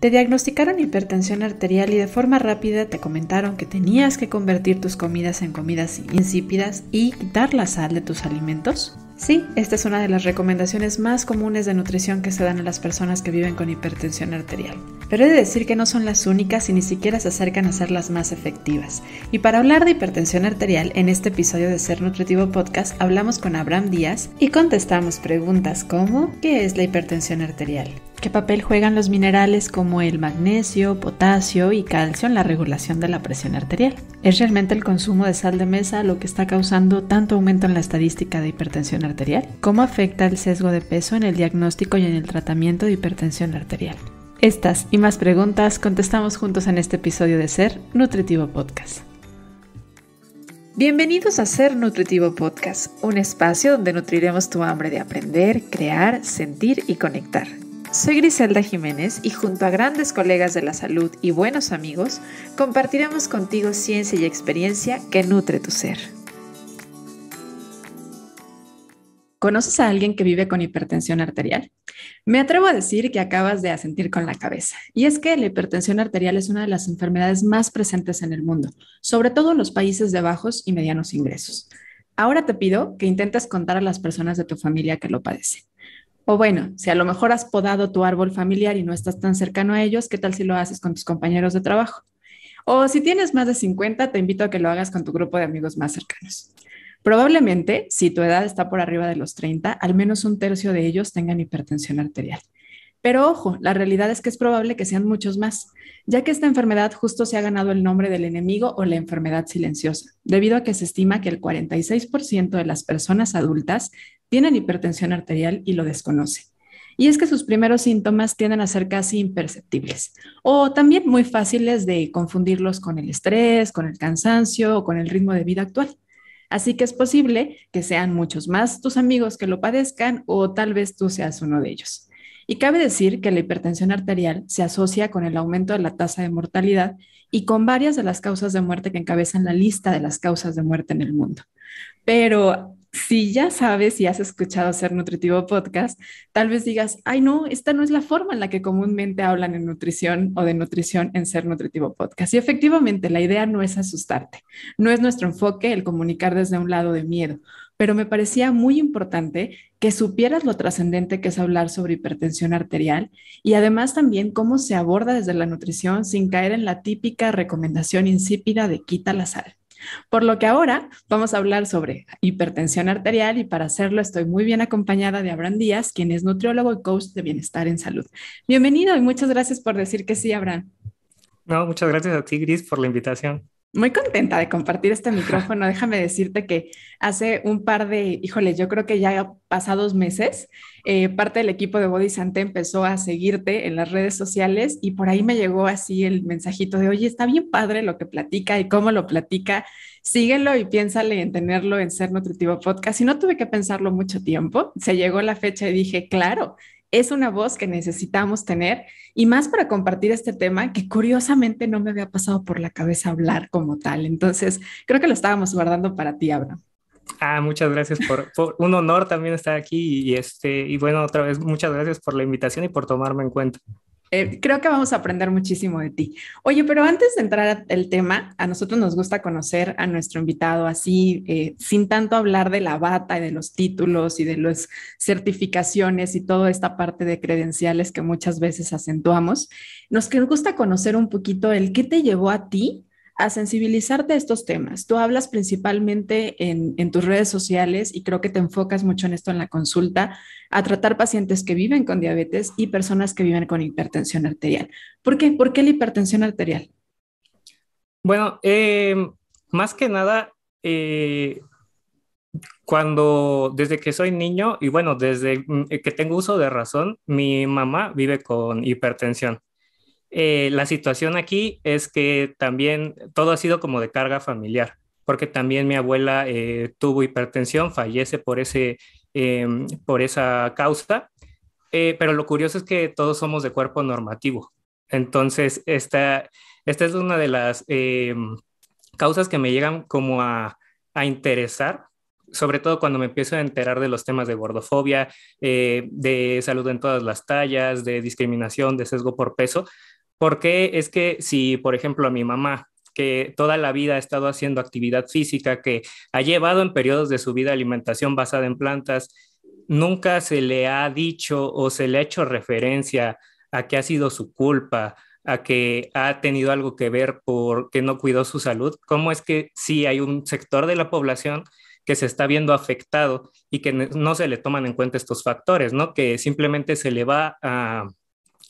Te diagnosticaron hipertensión arterial y de forma rápida te comentaron que tenías que convertir tus comidas en comidas insípidas y quitar la sal de tus alimentos. Sí, esta es una de las recomendaciones más comunes de nutrición que se dan a las personas que viven con hipertensión arterial. Pero he de decir que no son las únicas y ni siquiera se acercan a ser las más efectivas. Y para hablar de hipertensión arterial, en este episodio de Ser Nutritivo Podcast hablamos con Abraham Díaz y contestamos preguntas como ¿qué es la hipertensión arterial? ¿Qué papel juegan los minerales como el magnesio, potasio y calcio en la regulación de la presión arterial? ¿Es realmente el consumo de sal de mesa lo que está causando tanto aumento en la estadística de hipertensión arterial? arterial? ¿Cómo afecta el sesgo de peso en el diagnóstico y en el tratamiento de hipertensión arterial? Estas y más preguntas contestamos juntos en este episodio de Ser Nutritivo Podcast. Bienvenidos a Ser Nutritivo Podcast, un espacio donde nutriremos tu hambre de aprender, crear, sentir y conectar. Soy Griselda Jiménez y junto a grandes colegas de la salud y buenos amigos, compartiremos contigo ciencia y experiencia que nutre tu ser. ¿Conoces a alguien que vive con hipertensión arterial? Me atrevo a decir que acabas de asentir con la cabeza. Y es que la hipertensión arterial es una de las enfermedades más presentes en el mundo, sobre todo en los países de bajos y medianos ingresos. Ahora te pido que intentes contar a las personas de tu familia que lo padecen. O bueno, si a lo mejor has podado tu árbol familiar y no estás tan cercano a ellos, ¿qué tal si lo haces con tus compañeros de trabajo? O si tienes más de 50, te invito a que lo hagas con tu grupo de amigos más cercanos. Probablemente, si tu edad está por arriba de los 30, al menos un tercio de ellos tengan hipertensión arterial. Pero ojo, la realidad es que es probable que sean muchos más, ya que esta enfermedad justo se ha ganado el nombre del enemigo o la enfermedad silenciosa, debido a que se estima que el 46% de las personas adultas tienen hipertensión arterial y lo desconocen. Y es que sus primeros síntomas tienden a ser casi imperceptibles o también muy fáciles de confundirlos con el estrés, con el cansancio o con el ritmo de vida actual. Así que es posible que sean muchos más tus amigos que lo padezcan o tal vez tú seas uno de ellos. Y cabe decir que la hipertensión arterial se asocia con el aumento de la tasa de mortalidad y con varias de las causas de muerte que encabezan la lista de las causas de muerte en el mundo. Pero si ya sabes y has escuchado Ser Nutritivo Podcast, tal vez digas, ay no, esta no es la forma en la que comúnmente hablan en nutrición o de nutrición en Ser Nutritivo Podcast. Y efectivamente, la idea no es asustarte, no es nuestro enfoque el comunicar desde un lado de miedo, pero me parecía muy importante que supieras lo trascendente que es hablar sobre hipertensión arterial y además también cómo se aborda desde la nutrición sin caer en la típica recomendación insípida de quita la sal. Por lo que ahora vamos a hablar sobre hipertensión arterial y para hacerlo estoy muy bien acompañada de Abraham Díaz, quien es nutriólogo y coach de bienestar en salud. Bienvenido y muchas gracias por decir que sí, Abraham. No, muchas gracias a ti, Gris, por la invitación. Muy contenta de compartir este micrófono. Déjame decirte que hace un par de, híjole, yo creo que ya pasados meses, eh, parte del equipo de Body Santé empezó a seguirte en las redes sociales y por ahí me llegó así el mensajito de, oye, está bien padre lo que platica y cómo lo platica. Síguelo y piénsale en tenerlo en Ser Nutritivo Podcast. Y no tuve que pensarlo mucho tiempo. Se llegó la fecha y dije, claro, es una voz que necesitamos tener y más para compartir este tema que curiosamente no me había pasado por la cabeza hablar como tal. Entonces, creo que lo estábamos guardando para ti, Abraham. Ah, muchas gracias por, un honor también estar aquí y este y bueno, otra vez muchas gracias por la invitación y por tomarme en cuenta. Eh, creo que vamos a aprender muchísimo de ti. Oye, pero antes de entrar al tema, a nosotros nos gusta conocer a nuestro invitado así, eh, sin tanto hablar de la bata y de los títulos y de las certificaciones y toda esta parte de credenciales que muchas veces acentuamos. Nos gusta conocer un poquito el qué te llevó a ti a sensibilizarte a estos temas. Tú hablas principalmente en, tus redes sociales y creo que te enfocas mucho en esto en la consulta, a tratar pacientes que viven con diabetes y personas que viven con hipertensión arterial. ¿Por qué? ¿Por qué la hipertensión arterial? Bueno, eh, más que nada, eh, cuando desde que soy niño y bueno, desde mm, eh, que tengo uso de razón, mi mamá vive con hipertensión. Eh, la situación aquí es que también todo ha sido como de carga familiar, porque también mi abuela eh, tuvo hipertensión, fallece por, em, esa causa, eh, pero lo curioso es que todos somos de cuerpo normativo. Entonces, esta, es una de las em, causas que me llegan como a, interesar sobre todo cuando me empiezo a enterar de los temas de gordofobia, de salud en todas las tallas, de discriminación, de sesgo por peso, porque es que si, por ejemplo, a mi mamá, que toda la vida ha estado haciendo actividad física, que ha llevado en periodos de su vida alimentación basada en plantas, nunca se le ha dicho o se le ha hecho referencia a que ha sido su culpa, a que ha tenido algo que ver porque no cuidó su salud, ¿cómo es que si hay un sector de la población que se está viendo afectado y que no se le toman en cuenta estos factores, Que simplemente se le va a,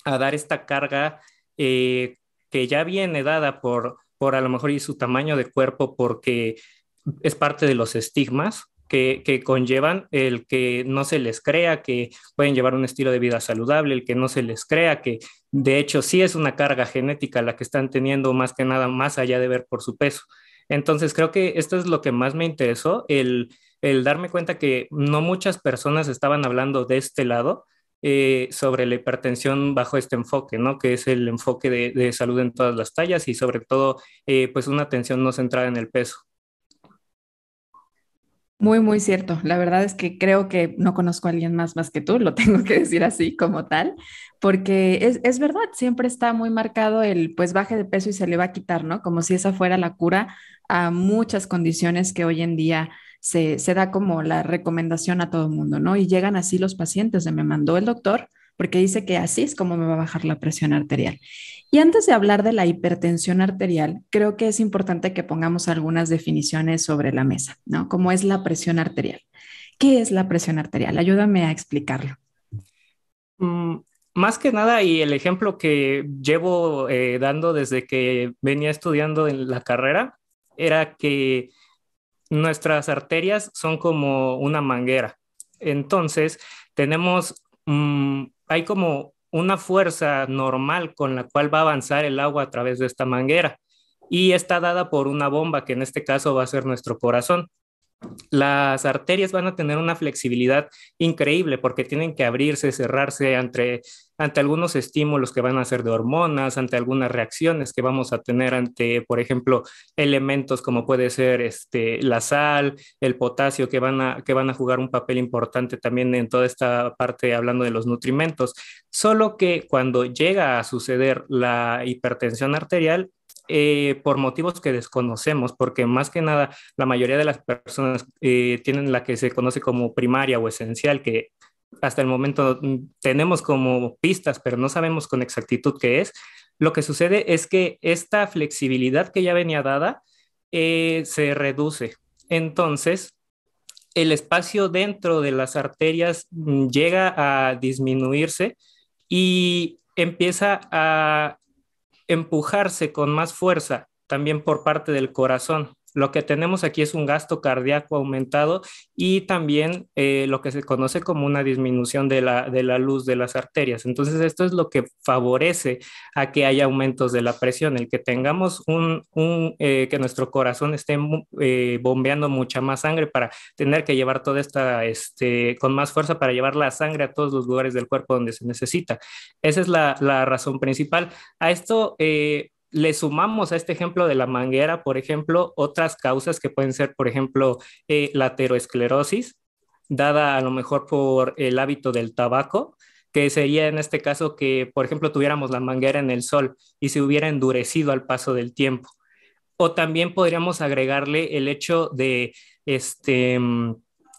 a dar esta carga eh, que ya viene dada por, por a lo mejor y su tamaño de cuerpo porque es parte de los estigmas que, conllevan el que no se les crea que pueden llevar un estilo de vida saludable, el que no se les crea que de hecho sí es una carga genética la que están teniendo más que nada más allá de ver por su peso. Entonces creo que esto es lo que más me interesó, el darme cuenta que no muchas personas estaban hablando de este lado eh, sobre la hipertensión bajo este enfoque, ¿no? Que es el enfoque de, salud en todas las tallas y sobre todo, eh, pues una atención no centrada en el peso. Muy, muy cierto. La verdad es que creo que no conozco a alguien más más que tú, lo tengo que decir así como tal, porque es, es verdad, siempre está muy marcado el pues baje de peso y se le va a quitar, ¿no? Como si esa fuera la cura a muchas condiciones que hoy en día se, da como la recomendación a todo el mundo, ¿no? Y llegan así los pacientes de me mandó el doctor porque dice que así es como me va a bajar la presión arterial. Y antes de hablar de la hipertensión arterial, creo que es importante que pongamos algunas definiciones sobre la mesa, ¿no? ¿Cómo es la presión arterial? ¿Qué es la presión arterial? Ayúdame a explicarlo. Mm, más que nada, y el ejemplo que llevo eh, dando desde que venía estudiando en la carrera, era que nuestras arterias son como una manguera. Entonces, tenemos, mm, hay como una fuerza normal con la cual va a avanzar el agua a través de esta manguera y está dada por una bomba que en este caso va a ser nuestro corazón las arterias van a tener una flexibilidad increíble porque tienen que abrirse, cerrarse ante, algunos estímulos que van a ser de hormonas, ante algunas reacciones que vamos a tener ante, por ejemplo, elementos como puede ser este, la sal, el potasio, que van, a, que van a jugar un papel importante también en toda esta parte hablando de los nutrimentos. Solo que cuando llega a suceder la hipertensión arterial, eh, por motivos que desconocemos, porque más que nada la mayoría de las personas eh, tienen la que se conoce como primaria o esencial, que hasta el momento mm, tenemos como pistas, pero no sabemos con exactitud qué es. Lo que sucede es que esta flexibilidad que ya venía dada eh, se reduce. Entonces, el espacio dentro de las arterias mm, llega a disminuirse y empieza a empujarse con más fuerza también por parte del corazón lo que tenemos aquí es un gasto cardíaco aumentado y también eh, lo que se conoce como una disminución de la, luz de las arterias. Entonces, esto es lo que favorece a que haya aumentos de la presión, el que tengamos un, eh, que nuestro corazón esté eh, bombeando mucha más sangre para tener que llevar toda esta, este, con más fuerza para llevar la sangre a todos los lugares del cuerpo donde se necesita. Esa es la, la razón principal. A esto le sumamos a este ejemplo de la manguera, por ejemplo, otras causas que pueden ser, por ejemplo, eh, la ateroesclerosis, dada a lo mejor por el hábito del tabaco, que sería en este caso que, por ejemplo, tuviéramos la manguera en el sol y se hubiera endurecido al paso del tiempo. O también podríamos agregarle el hecho de este mm,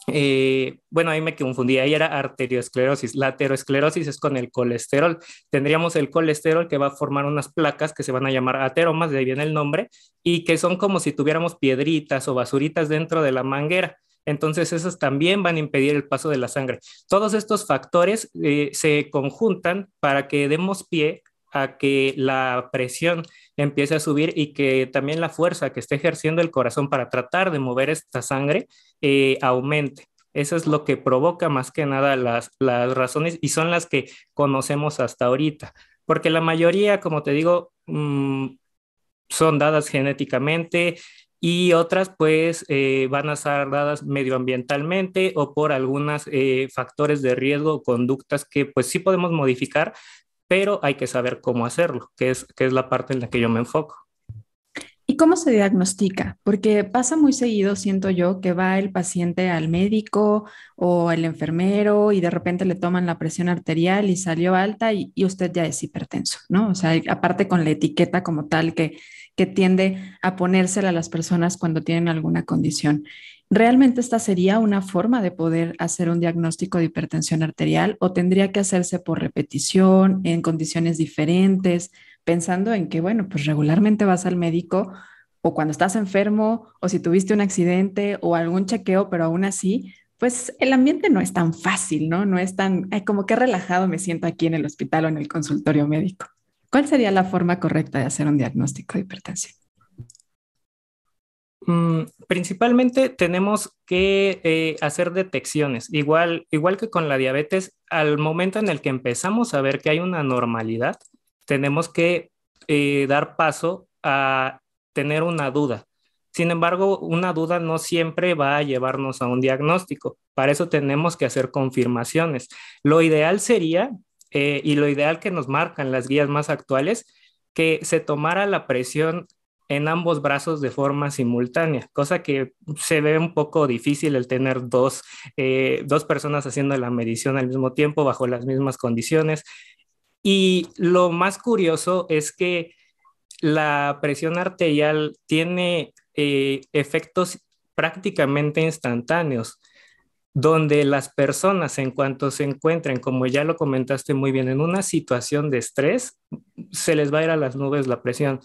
eh, bueno, ahí me confundí, ahí era arteriosclerosis. La aterosclerosis es con el colesterol. Tendríamos el colesterol que va a formar unas placas que se van a llamar ateromas, de ahí viene el nombre, y que son como si tuviéramos piedritas o basuritas dentro de la manguera. Entonces, esas también van a impedir el paso de la sangre. Todos estos factores eh, se conjuntan para que demos pie a que la presión empiece a subir y que también la fuerza que está ejerciendo el corazón para tratar de mover esta sangre eh, aumente. Eso es lo que provoca más que nada las, razones y son las que conocemos hasta ahorita, porque la mayoría, como te digo, mm, son dadas genéticamente y otras pues eh, van a ser dadas medioambientalmente o por algunos eh, factores de riesgo o conductas que pues sí podemos modificar, pero hay que saber cómo hacerlo, que es, es la parte en la que yo me enfoco. ¿Y cómo se diagnostica? Porque pasa muy seguido, siento yo, que va el paciente al médico o al enfermero y de repente le toman la presión arterial y salió alta y, usted ya es hipertenso, ¿no? O sea, aparte con la etiqueta como tal que, que tiende a ponérsela a las personas cuando tienen alguna condición. ¿Realmente esta sería una forma de poder hacer un diagnóstico de hipertensión arterial o tendría que hacerse por repetición, en condiciones diferentes, pensando en que, bueno, pues regularmente vas al médico o cuando estás enfermo o si tuviste un accidente o algún chequeo, pero aún así, pues el ambiente no es tan fácil, ¿no? No es tan, como que relajado me siento aquí en el hospital o en el consultorio médico. ¿Cuál sería la forma correcta de hacer un diagnóstico de hipertensión? Mm, principalmente tenemos que eh, hacer detecciones, igual, igual que con la diabetes, al momento en el que empezamos a ver que hay una normalidad, tenemos que eh, dar paso a tener una duda. Sin embargo, una duda no siempre va a llevarnos a un diagnóstico, para eso tenemos que hacer confirmaciones. Lo ideal sería, eh, y lo ideal que nos marcan las guías más actuales, que se tomara la presión en ambos brazos de forma simultánea, cosa que se ve un poco difícil el tener dos, eh, dos personas haciendo la medición al mismo tiempo bajo las mismas condiciones. Y lo más curioso es que la presión arterial tiene eh, efectos prácticamente instantáneos, donde las personas en cuanto se encuentren, como ya lo comentaste muy bien, en una situación de estrés, se les va a ir a las nubes la presión.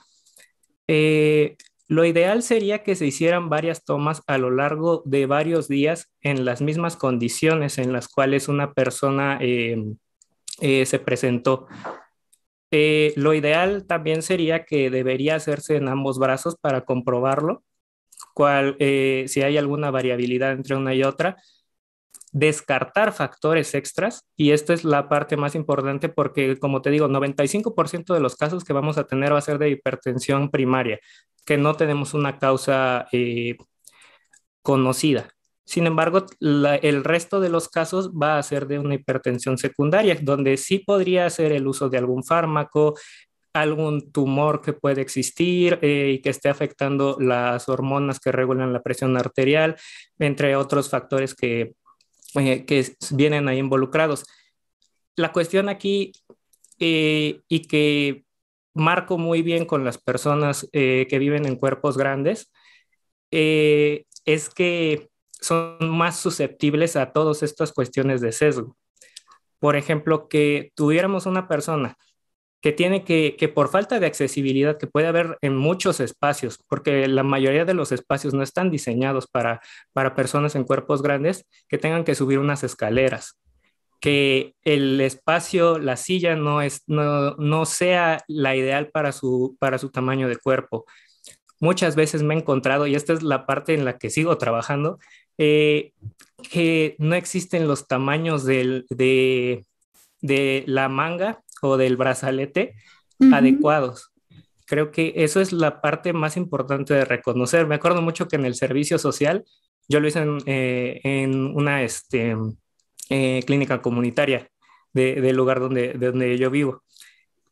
Eh, lo ideal sería que se hicieran varias tomas a lo largo de varios días en las mismas condiciones en las cuales una persona em, eh, se presentó. Eh, lo ideal también sería que debería hacerse en ambos brazos para comprobarlo, si hay alguna variabilidad entre una y otra descartar factores extras y esta es la parte más importante porque, como te digo, 95% de los casos que vamos a tener va a ser de hipertensión primaria, que no tenemos una causa eh, conocida. Sin embargo, el resto de los casos va a ser de una hipertensión secundaria, donde sí podría ser el uso de algún fármaco, algún tumor que puede existir eh, y que esté afectando las hormonas que regulan la presión arterial, entre otros factores que eh, que vienen ahí involucrados. La cuestión aquí eh, y que marco muy bien con las personas eh, que viven en cuerpos grandes es que son más susceptibles a todas estas cuestiones de sesgo. Por ejemplo, que tuviéramos una persona que tiene que, que por falta de accesibilidad que puede haber en muchos espacios, porque la mayoría de los espacios no están diseñados para, para personas en cuerpos grandes que tengan que subir unas escaleras, que el espacio, la silla no, es, no, no sea la ideal para su, para su tamaño de cuerpo. Muchas veces me he encontrado, y esta es la parte en la que sigo trabajando, eh, que no existen los tamaños del, de, de la manga o del brazalete adecuados. Creo que eso es la parte más importante de reconocer. Me acuerdo mucho que en el servicio social, yo lo hice en, eh, una este, eh, clínica comunitaria del lugar donde, donde yo vivo.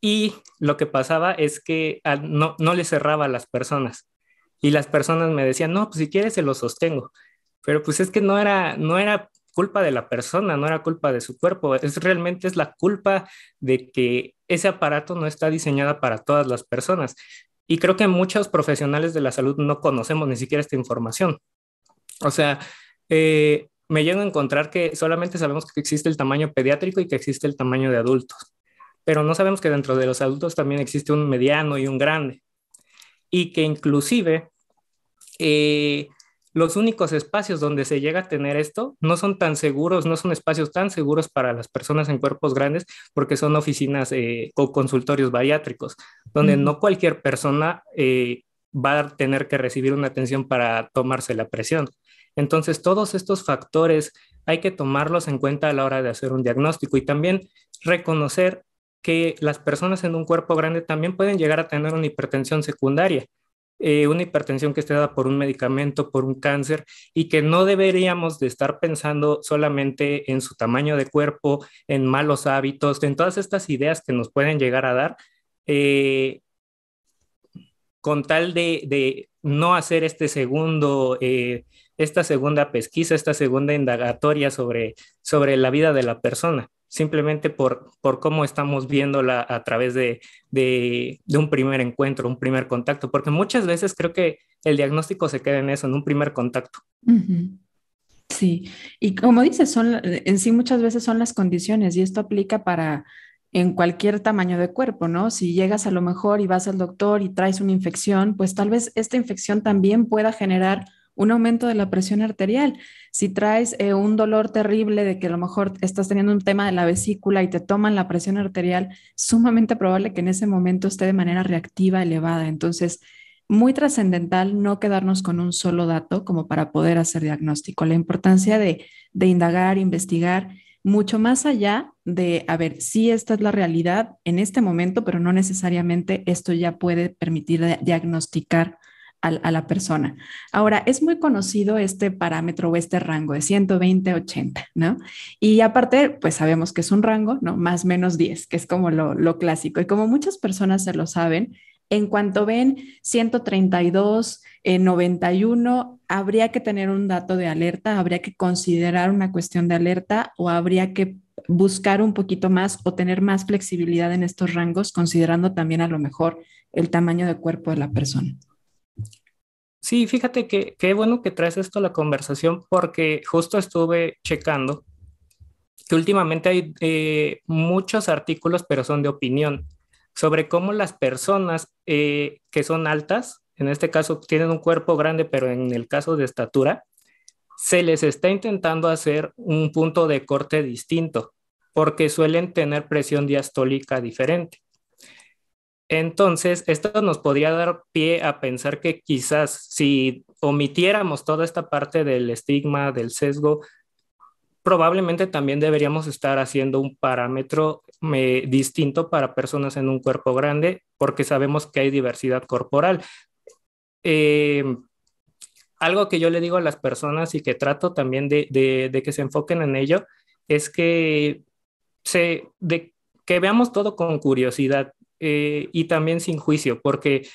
Y lo que pasaba es que no, no le cerraba a las personas. Y las personas me decían, no, pues si quieres se lo sostengo. Pero pues es que no era, no era culpa de la persona, no era culpa de su cuerpo, es realmente es la culpa de que ese aparato no está diseñado para todas las personas. Y creo que muchos profesionales de la salud no conocemos ni siquiera esta información. O sea, eh, me llego a encontrar que solamente sabemos que existe el tamaño pediátrico y que existe el tamaño de adultos, pero no sabemos que dentro de los adultos también existe un mediano y un grande. Y que inclusive eh, los únicos espacios donde se llega a tener esto no son tan seguros, no son espacios tan seguros para las personas en cuerpos grandes porque son oficinas eh, o consultorios bariátricos, donde no cualquier persona eh, va a tener que recibir una atención para tomarse la presión. Entonces, todos estos factores hay que tomarlos en cuenta a la hora de hacer un diagnóstico y también reconocer que las personas en un cuerpo grande también pueden llegar a tener una hipertensión secundaria eh, una hipertensión que esté dada por un medicamento, por un cáncer, y que no deberíamos de estar pensando solamente en su tamaño de cuerpo, en malos hábitos, en todas estas ideas que nos pueden llegar a dar, eh, con tal de, no hacer este segundo, eh, esta segunda pesquisa, esta segunda indagatoria sobre, sobre la vida de la persona simplemente por, por cómo estamos viéndola a través de, un primer encuentro, un primer contacto, porque muchas veces creo que el diagnóstico se queda en eso, en un primer contacto. Sí, y como dices, son, en sí muchas veces son las condiciones y esto aplica para en cualquier tamaño de cuerpo, ¿no? Si llegas a lo mejor y vas al doctor y traes una infección, pues tal vez esta infección también pueda generar un aumento de la presión arterial. Si traes eh, un dolor terrible de que a lo mejor estás teniendo un tema de la vesícula y te toman la presión arterial, sumamente probable que en ese momento esté de manera reactiva elevada. Entonces, muy trascendental no quedarnos con un solo dato como para poder hacer diagnóstico. La importancia de, de indagar, investigar, mucho más allá de, a ver, si esta es la realidad en este momento, pero no necesariamente esto ya puede permitir diagnosticar a, la persona. Ahora, es muy conocido este parámetro o este rango de 120-80, ¿no? Y aparte, pues sabemos que es un rango, ¿no? Más menos 10, que es como lo, clásico. Y como muchas personas se lo saben, en cuanto ven 132, 91, eh, habría que tener un dato de alerta, habría que considerar una cuestión de alerta o habría que buscar un poquito más o tener más flexibilidad en estos rangos, considerando también a lo mejor el tamaño de cuerpo de la persona. Sí, fíjate que qué bueno que traes esto a la conversación porque justo estuve checando que últimamente hay eh, muchos artículos, pero son de opinión, sobre cómo las personas eh, que son altas, en este caso tienen un cuerpo grande, pero en el caso de estatura, se les está intentando hacer un punto de corte distinto, porque suelen tener presión diastólica diferente. Entonces, esto nos podría dar pie a pensar que quizás si omitiéramos toda esta parte del estigma, del sesgo, probablemente también deberíamos estar haciendo un parámetro distinto para personas en un cuerpo grande, porque sabemos que hay diversidad corporal. Em, algo que yo le digo a las personas y que trato también de, que se enfoquen en ello es que, se, que veamos todo con curiosidad. Eh, y también sin juicio, porque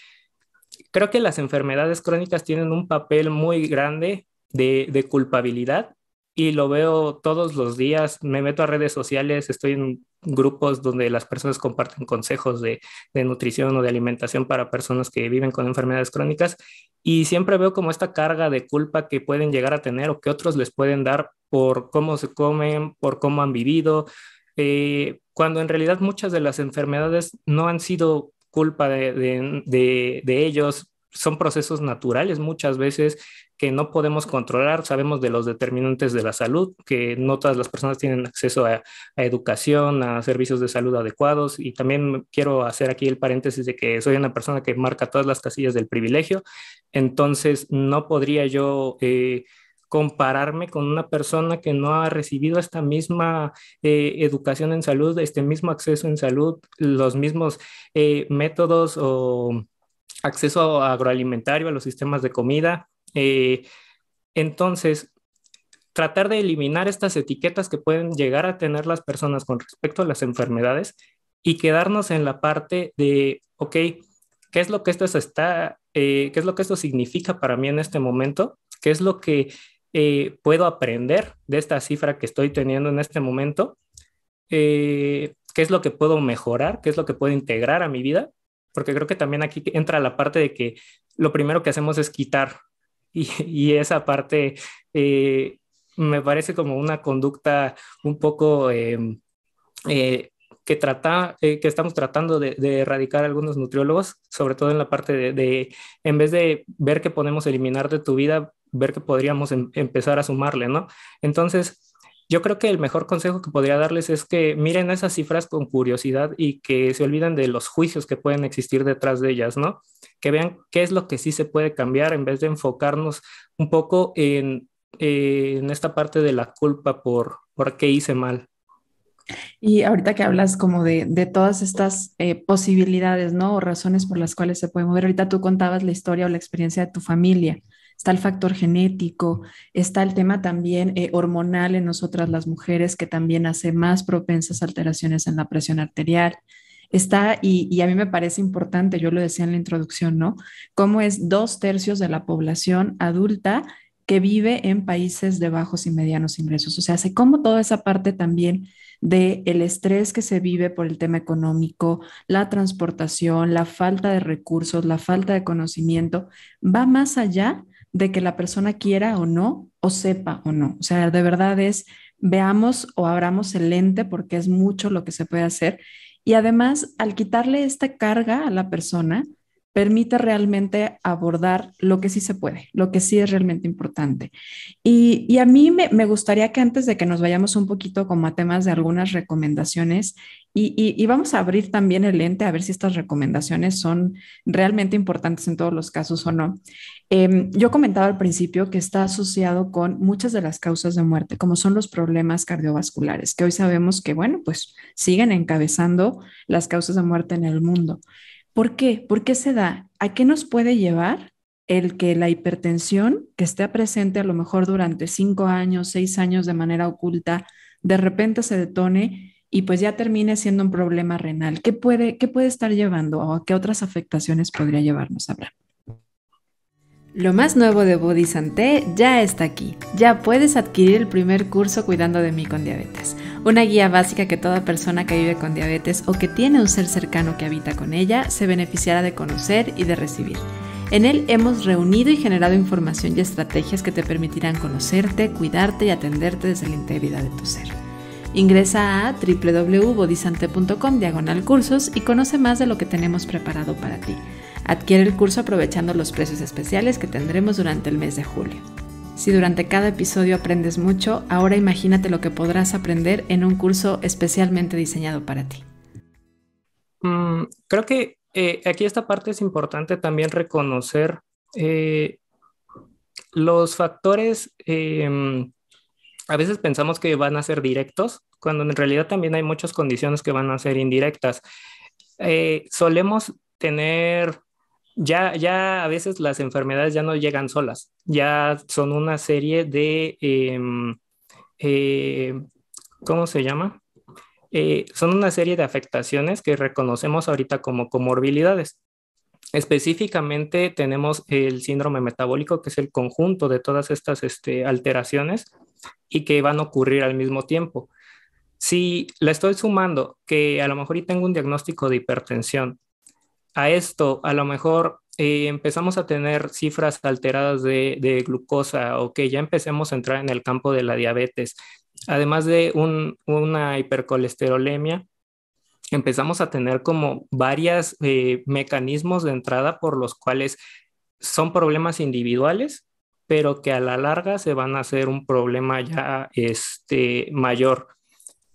creo que las enfermedades crónicas tienen un papel muy grande de, culpabilidad y lo veo todos los días, me meto a redes sociales, estoy en grupos donde las personas comparten consejos de, nutrición o de alimentación para personas que viven con enfermedades crónicas y siempre veo como esta carga de culpa que pueden llegar a tener o que otros les pueden dar por cómo se comen, por cómo han vivido, eh, cuando en realidad muchas de las enfermedades no han sido culpa de, ellos, son procesos naturales muchas veces que no podemos controlar. Sabemos de los determinantes de la salud, que no todas las personas tienen acceso a, educación, a servicios de salud adecuados. Y también quiero hacer aquí el paréntesis de que soy una persona que marca todas las casillas del privilegio. Entonces, no podría yo... Eh, compararme con una persona que no ha recibido esta misma eh, educación en salud, este mismo acceso en salud, los mismos eh, métodos o acceso agroalimentario a los sistemas de comida. Eh, entonces, tratar de eliminar estas etiquetas que pueden llegar a tener las personas con respecto a las enfermedades y quedarnos en la parte de, ok, ¿qué es lo que esto, está, ¿qué es lo que esto significa para mí en este momento? ¿Qué es lo que eh, puedo aprender de esta cifra que estoy teniendo en este momento? Eh, ¿Qué es lo que puedo mejorar? ¿Qué es lo que puedo integrar a mi vida? Porque creo que también aquí entra la parte de que lo primero que hacemos es quitar y, esa parte eh, me parece como una conducta un poco em, que, trata, que estamos tratando de, erradicar algunos nutriólogos, sobre todo en la parte de, de, en vez de ver que podemos eliminar de tu vida, ver que podríamos em, empezar a sumarle, ¿no? Entonces, yo creo que el mejor consejo que podría darles es que miren esas cifras con curiosidad y que se olviden de los juicios que pueden existir detrás de ellas, ¿no? Que vean qué es lo que sí se puede cambiar en vez de enfocarnos un poco en, esta parte de la culpa por, por qué hice mal. Y ahorita que hablas como de, todas estas eh, posibilidades, ¿no? O razones por las cuales se puede mover. Ahorita tú contabas la historia o la experiencia de tu familia está el factor genético, está el tema también eh, hormonal en nosotras las mujeres que también hace más propensas alteraciones en la presión arterial. Está, y, a mí me parece importante, yo lo decía en la introducción, ¿no? Cómo es dos tercios de la población adulta que vive en países de bajos y medianos ingresos. O sea, cómo como toda esa parte también de el estrés que se vive por el tema económico, la transportación, la falta de recursos, la falta de conocimiento, va más allá de que la persona quiera o no, o sepa o no. O sea, de verdad es, veamos o abramos el lente porque es mucho lo que se puede hacer. Y además, al quitarle esta carga a la persona, permite realmente abordar lo que sí se puede, lo que sí es realmente importante. Y, a mí me, gustaría que antes de que nos vayamos un poquito como a temas de algunas recomendaciones, y, vamos a abrir también el lente a ver si estas recomendaciones son realmente importantes en todos los casos o no. Em, yo comentaba al principio que está asociado con muchas de las causas de muerte, como son los problemas cardiovasculares, que hoy sabemos que, bueno, pues siguen encabezando las causas de muerte en el mundo. ¿Por qué? ¿Por qué se da? ¿A qué nos puede llevar el que la hipertensión, que esté presente a lo mejor durante cinco años, seis años de manera oculta, de repente se detone y pues ya termine siendo un problema renal? ¿Qué puede, puede estar llevando o a qué otras afectaciones podría llevarnos, a hablar? Lo más nuevo de Body Santé ya está aquí. Ya puedes adquirir el primer curso Cuidando de mí con diabetes una guía básica que toda persona que vive con diabetes o que tiene un ser cercano que habita con ella se beneficiará de conocer y de recibir. En él hemos reunido y generado información y estrategias que te permitirán conocerte, cuidarte y atenderte desde la integridad de tu ser. Ingresa a www.bodisante.com diagonal cursos y conoce más de lo que tenemos preparado para ti. Adquiere el curso aprovechando los precios especiales que tendremos durante el mes de julio. Si durante cada episodio aprendes mucho, ahora imagínate lo que podrás aprender en un curso especialmente diseñado para ti. Mm, creo que eh, aquí esta parte es importante también reconocer eh, los factores. Em, a veces pensamos que van a ser directos, cuando en realidad también hay muchas condiciones que van a ser indirectas. Eh, solemos tener ya, ya a veces las enfermedades ya no llegan solas, ya son una serie de, em, eh, ¿cómo se llama? Eh, son una serie de afectaciones que reconocemos ahorita como comorbilidades. Específicamente tenemos el síndrome metabólico, que es el conjunto de todas estas este, alteraciones y que van a ocurrir al mismo tiempo. Si la estoy sumando, que a lo mejor y tengo un diagnóstico de hipertensión, a esto, a lo mejor eh, empezamos a tener cifras alteradas de, glucosa o que ya empecemos a entrar en el campo de la diabetes, además de una hipercolesterolemia, empezamos a tener como varias eh, mecanismos de entrada por los cuales son problemas individuales, pero que a la larga se van a hacer un problema ya este, mayor.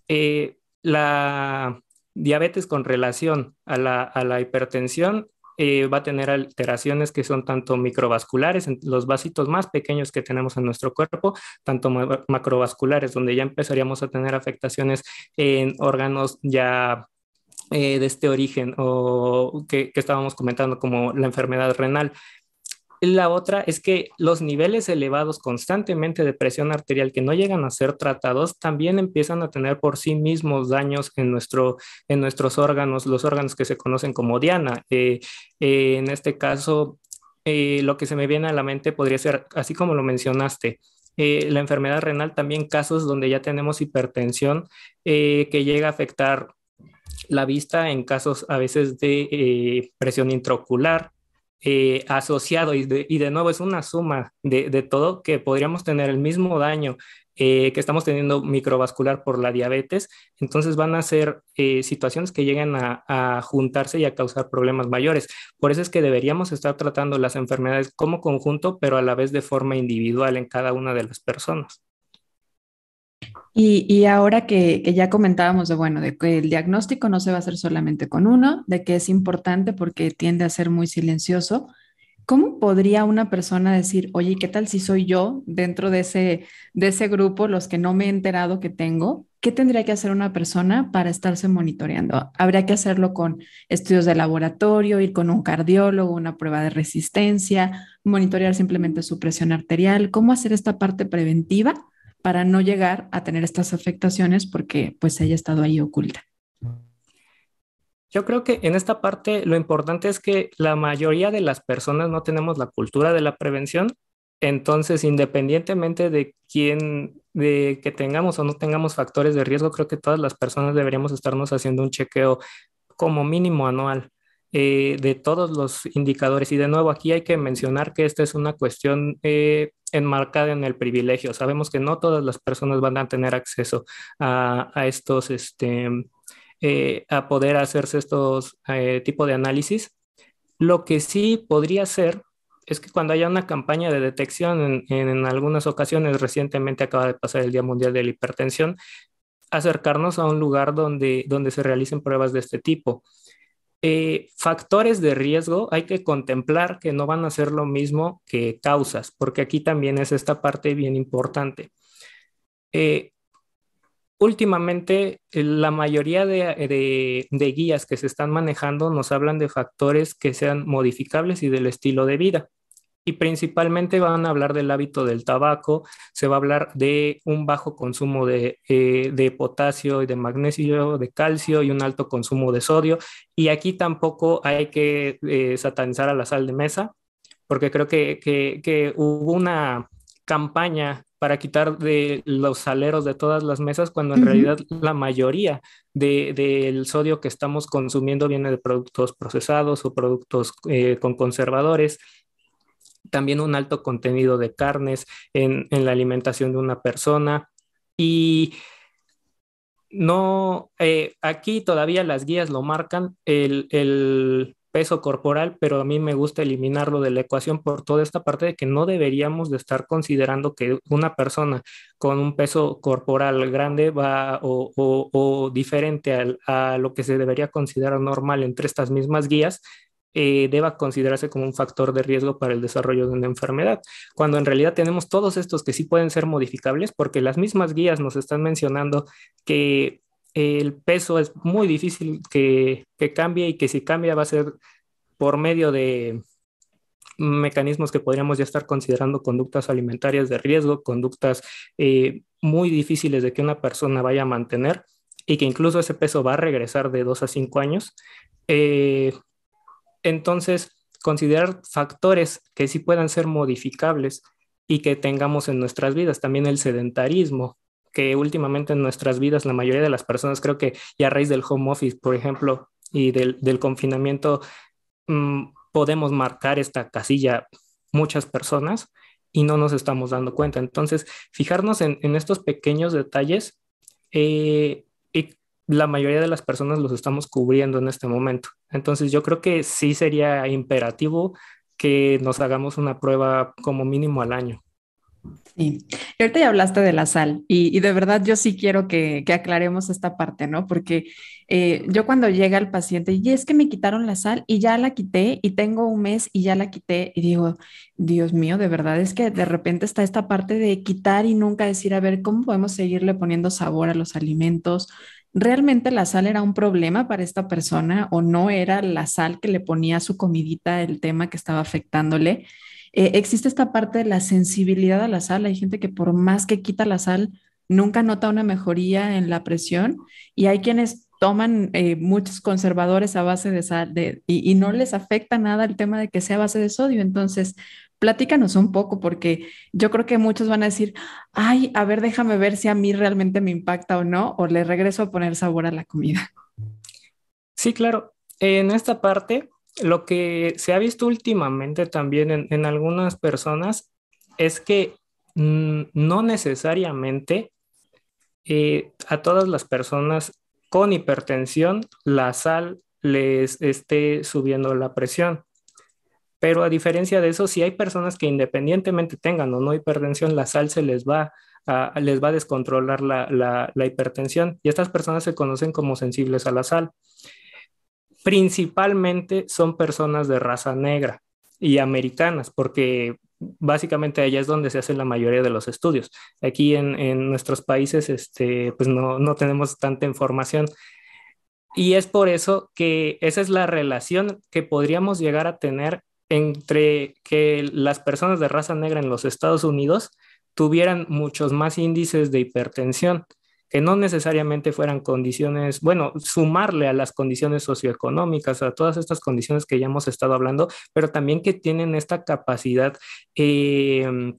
Eh, la, diabetes con relación a la, hipertensión eh, va a tener alteraciones que son tanto microvasculares, en los vasitos más pequeños que tenemos en nuestro cuerpo, tanto macrovasculares, donde ya empezaríamos a tener afectaciones en órganos ya eh, de este origen o que, que, estábamos comentando como la enfermedad renal. La otra es que los niveles elevados constantemente de presión arterial que no llegan a ser tratados también empiezan a tener por sí mismos daños en, en nuestros órganos, los órganos que se conocen como diana. Eh, eh, en este caso, eh, lo que se me viene a la mente podría ser, así como lo mencionaste, la enfermedad renal, también casos donde ya tenemos hipertensión que llega a afectar la vista en casos a veces de presión intraocular, eh, asociado y de, nuevo es una suma de, todo que podríamos tener el mismo daño eh, que estamos teniendo microvascular por la diabetes, entonces van a ser eh, situaciones que llegan a, juntarse y a causar problemas mayores. Por eso es que deberíamos estar tratando las enfermedades como conjunto, pero a la vez de forma individual en cada una de las personas. Y, ahora que, ya comentábamos de, bueno, de que el diagnóstico no se va a hacer solamente con uno, de que es importante porque tiende a ser muy silencioso, ¿cómo podría una persona decir, oye, ¿qué tal si soy yo dentro de ese, de ese grupo, los que no me he enterado que tengo? ¿Qué tendría que hacer una persona para estarse monitoreando? ¿Habría que hacerlo con estudios de laboratorio, ir con un cardiólogo, una prueba de resistencia, monitorear simplemente su presión arterial? ¿Cómo hacer esta parte preventiva para no llegar a tener estas afectaciones porque pues haya estado ahí oculta. Yo creo que en esta parte lo importante es que la mayoría de las personas no tenemos la cultura de la prevención, entonces independientemente de quién, de que tengamos o no tengamos factores de riesgo, creo que todas las personas deberíamos estarnos haciendo un chequeo como mínimo anual. Eh, de todos los indicadores. Y de nuevo, aquí hay que mencionar que esta es una cuestión eh, enmarcada en el privilegio. Sabemos que no todas las personas van a tener acceso a, estos, este, eh, a poder hacerse estos eh, tipos de análisis. Lo que sí podría ser es que cuando haya una campaña de detección en, en algunas ocasiones, recientemente acaba de pasar el Día Mundial de la Hipertensión, acercarnos a un lugar donde, donde se realicen pruebas de este tipo. Eh, factores de riesgo hay que contemplar que no van a ser lo mismo que causas, porque aquí también es esta parte bien importante. Eh, últimamente, eh, la mayoría de, guías que se están manejando nos hablan de factores que sean modificables y del estilo de vida y principalmente van a hablar del hábito del tabaco, se va a hablar de un bajo consumo de, eh, potasio y de magnesio, de calcio y un alto consumo de sodio. Y aquí tampoco hay que eh, satanizar a la sal de mesa, porque creo que, hubo una campaña para quitar de los saleros de todas las mesas, cuando en realidad la mayoría del sodio que estamos consumiendo viene de productos procesados o productos eh, con conservadores también un alto contenido de carnes en, la alimentación de una persona. Y no, eh, aquí todavía las guías lo marcan, el, peso corporal, pero a mí me gusta eliminarlo de la ecuación por toda esta parte de que no deberíamos de estar considerando que una persona con un peso corporal grande va o, diferente a lo que se debería considerar normal entre estas mismas guías, eh, deba considerarse como un factor de riesgo para el desarrollo de una enfermedad, cuando en realidad tenemos todos estos que sí pueden ser modificables porque las mismas guías nos están mencionando que el peso es muy difícil que, cambie y que si cambia va a ser por medio de mecanismos que podríamos ya estar considerando conductas alimentarias de riesgo, conductas eh, muy difíciles de que una persona vaya a mantener y que incluso ese peso va a regresar de dos a cinco años. Eh, entonces, considerar factores que sí puedan ser modificables y que tengamos en nuestras vidas, también el sedentarismo, que últimamente en nuestras vidas la mayoría de las personas creo que ya a raíz del home office, por ejemplo, y del, confinamiento, mm, podemos marcar esta casilla muchas personas y no nos estamos dando cuenta. Entonces, fijarnos en, estos pequeños detalles eh, la mayoría de las personas los estamos cubriendo en este momento. Entonces yo creo que sí sería imperativo que nos hagamos una prueba como mínimo al año. Sí, y ahorita ya hablaste de la sal y, de verdad yo sí quiero que, aclaremos esta parte, ¿no? Porque eh, yo cuando llega el paciente y es que me quitaron la sal y ya la quité y tengo un mes y ya la quité y digo, Dios mío, de verdad es que de repente está esta parte de quitar y nunca decir, a ver, ¿cómo podemos seguirle poniendo sabor a los alimentos? ¿realmente la sal era un problema para esta persona o no era la sal que le ponía a su comidita el tema que estaba afectándole? Eh, existe esta parte de la sensibilidad a la sal. Hay gente que por más que quita la sal, nunca nota una mejoría en la presión y hay quienes toman eh, muchos conservadores a base de sal y, no les afecta nada el tema de que sea base de sodio. Entonces, Platícanos un poco porque yo creo que muchos van a decir, ay, a ver, déjame ver si a mí realmente me impacta o no, o le regreso a poner sabor a la comida. Sí, claro. En esta parte, lo que se ha visto últimamente también en, algunas personas es que mm, no necesariamente eh, a todas las personas con hipertensión la sal les esté subiendo la presión. Pero a diferencia de eso, si hay personas que independientemente tengan o no hipertensión, la sal se les va a, les va a descontrolar la, la, la hipertensión y estas personas se conocen como sensibles a la sal. Principalmente son personas de raza negra y americanas, porque básicamente allá es donde se hacen la mayoría de los estudios. Aquí en, en nuestros países, este, pues no, no, tenemos tanta información. Y es por eso que esa es la relación que podríamos llegar a tener entre que las personas de raza negra en los Estados Unidos tuvieran muchos más índices de hipertensión, que no necesariamente fueran condiciones, bueno, sumarle a las condiciones socioeconómicas, a todas estas condiciones que ya hemos estado hablando, pero también que tienen esta capacidad, eh,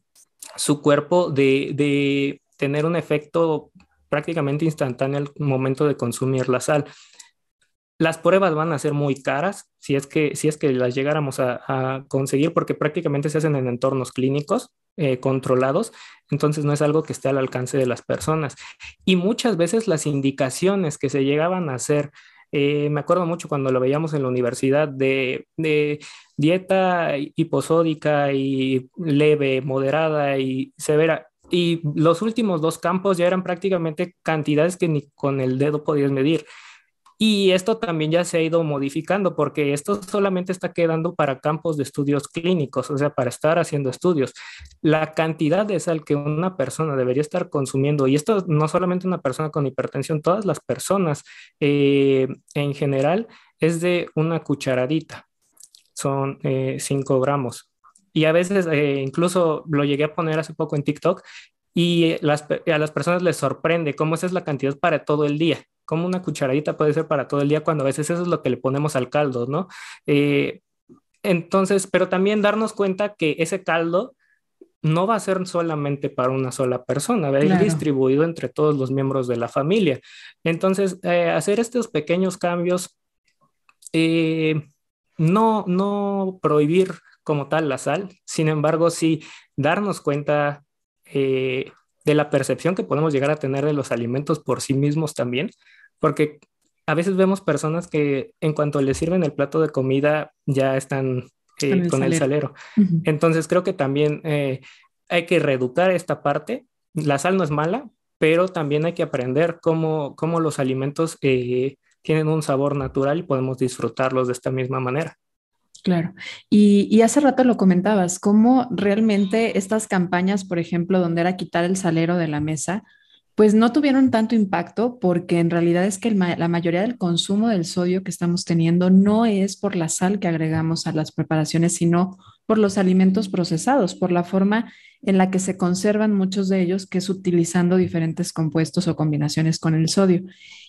su cuerpo de, de tener un efecto prácticamente instantáneo al momento de consumir la sal. Las pruebas van a ser muy caras si es que, si es que las llegáramos a, conseguir porque prácticamente se hacen en entornos clínicos eh, controlados, entonces no es algo que esté al alcance de las personas. Y muchas veces las indicaciones que se llegaban a hacer, eh, me acuerdo mucho cuando lo veíamos en la universidad, de, de dieta hiposódica y leve, moderada y severa, y los últimos dos campos ya eran prácticamente cantidades que ni con el dedo podías medir. Y esto también ya se ha ido modificando porque esto solamente está quedando para campos de estudios clínicos, o sea, para estar haciendo estudios. La cantidad es al que una persona debería estar consumiendo, y esto no solamente una persona con hipertensión, todas las personas eh, en general, es de una cucharadita, son 5 eh, gramos. Y a veces eh, incluso lo llegué a poner hace poco en TikTok y a las personas les sorprende cómo esa es la cantidad para todo el día como una cucharadita puede ser para todo el día cuando a veces eso es lo que le ponemos al caldo, ¿no? Eh, entonces, pero también darnos cuenta que ese caldo no va a ser solamente para una sola persona, va a ir distribuido entre todos los miembros de la familia. Entonces, eh, hacer estos pequeños cambios, eh, no, prohibir como tal la sal, sin embargo, sí darnos cuenta de la percepción que podemos llegar a tener de los alimentos por sí mismos también porque a veces vemos personas que en cuanto les sirven el plato de comida ya están eh, con el salero. Entonces creo que también eh, hay que reeducar esta parte. La sal no es mala, pero también hay que aprender cómo, los alimentos eh, tienen un sabor natural y podemos disfrutarlos de esta misma manera. Claro. Y, y, hace rato lo comentabas, cómo realmente estas campañas, por ejemplo, donde era quitar el salero de la mesa, pues no tuvieron tanto impacto porque en realidad es que la mayoría del consumo del sodio que estamos teniendo no es por la sal que agregamos a las preparaciones, sino por los alimentos procesados, por la forma en la que se conservan muchos de ellos, que es utilizando diferentes compuestos o combinaciones con el sodio.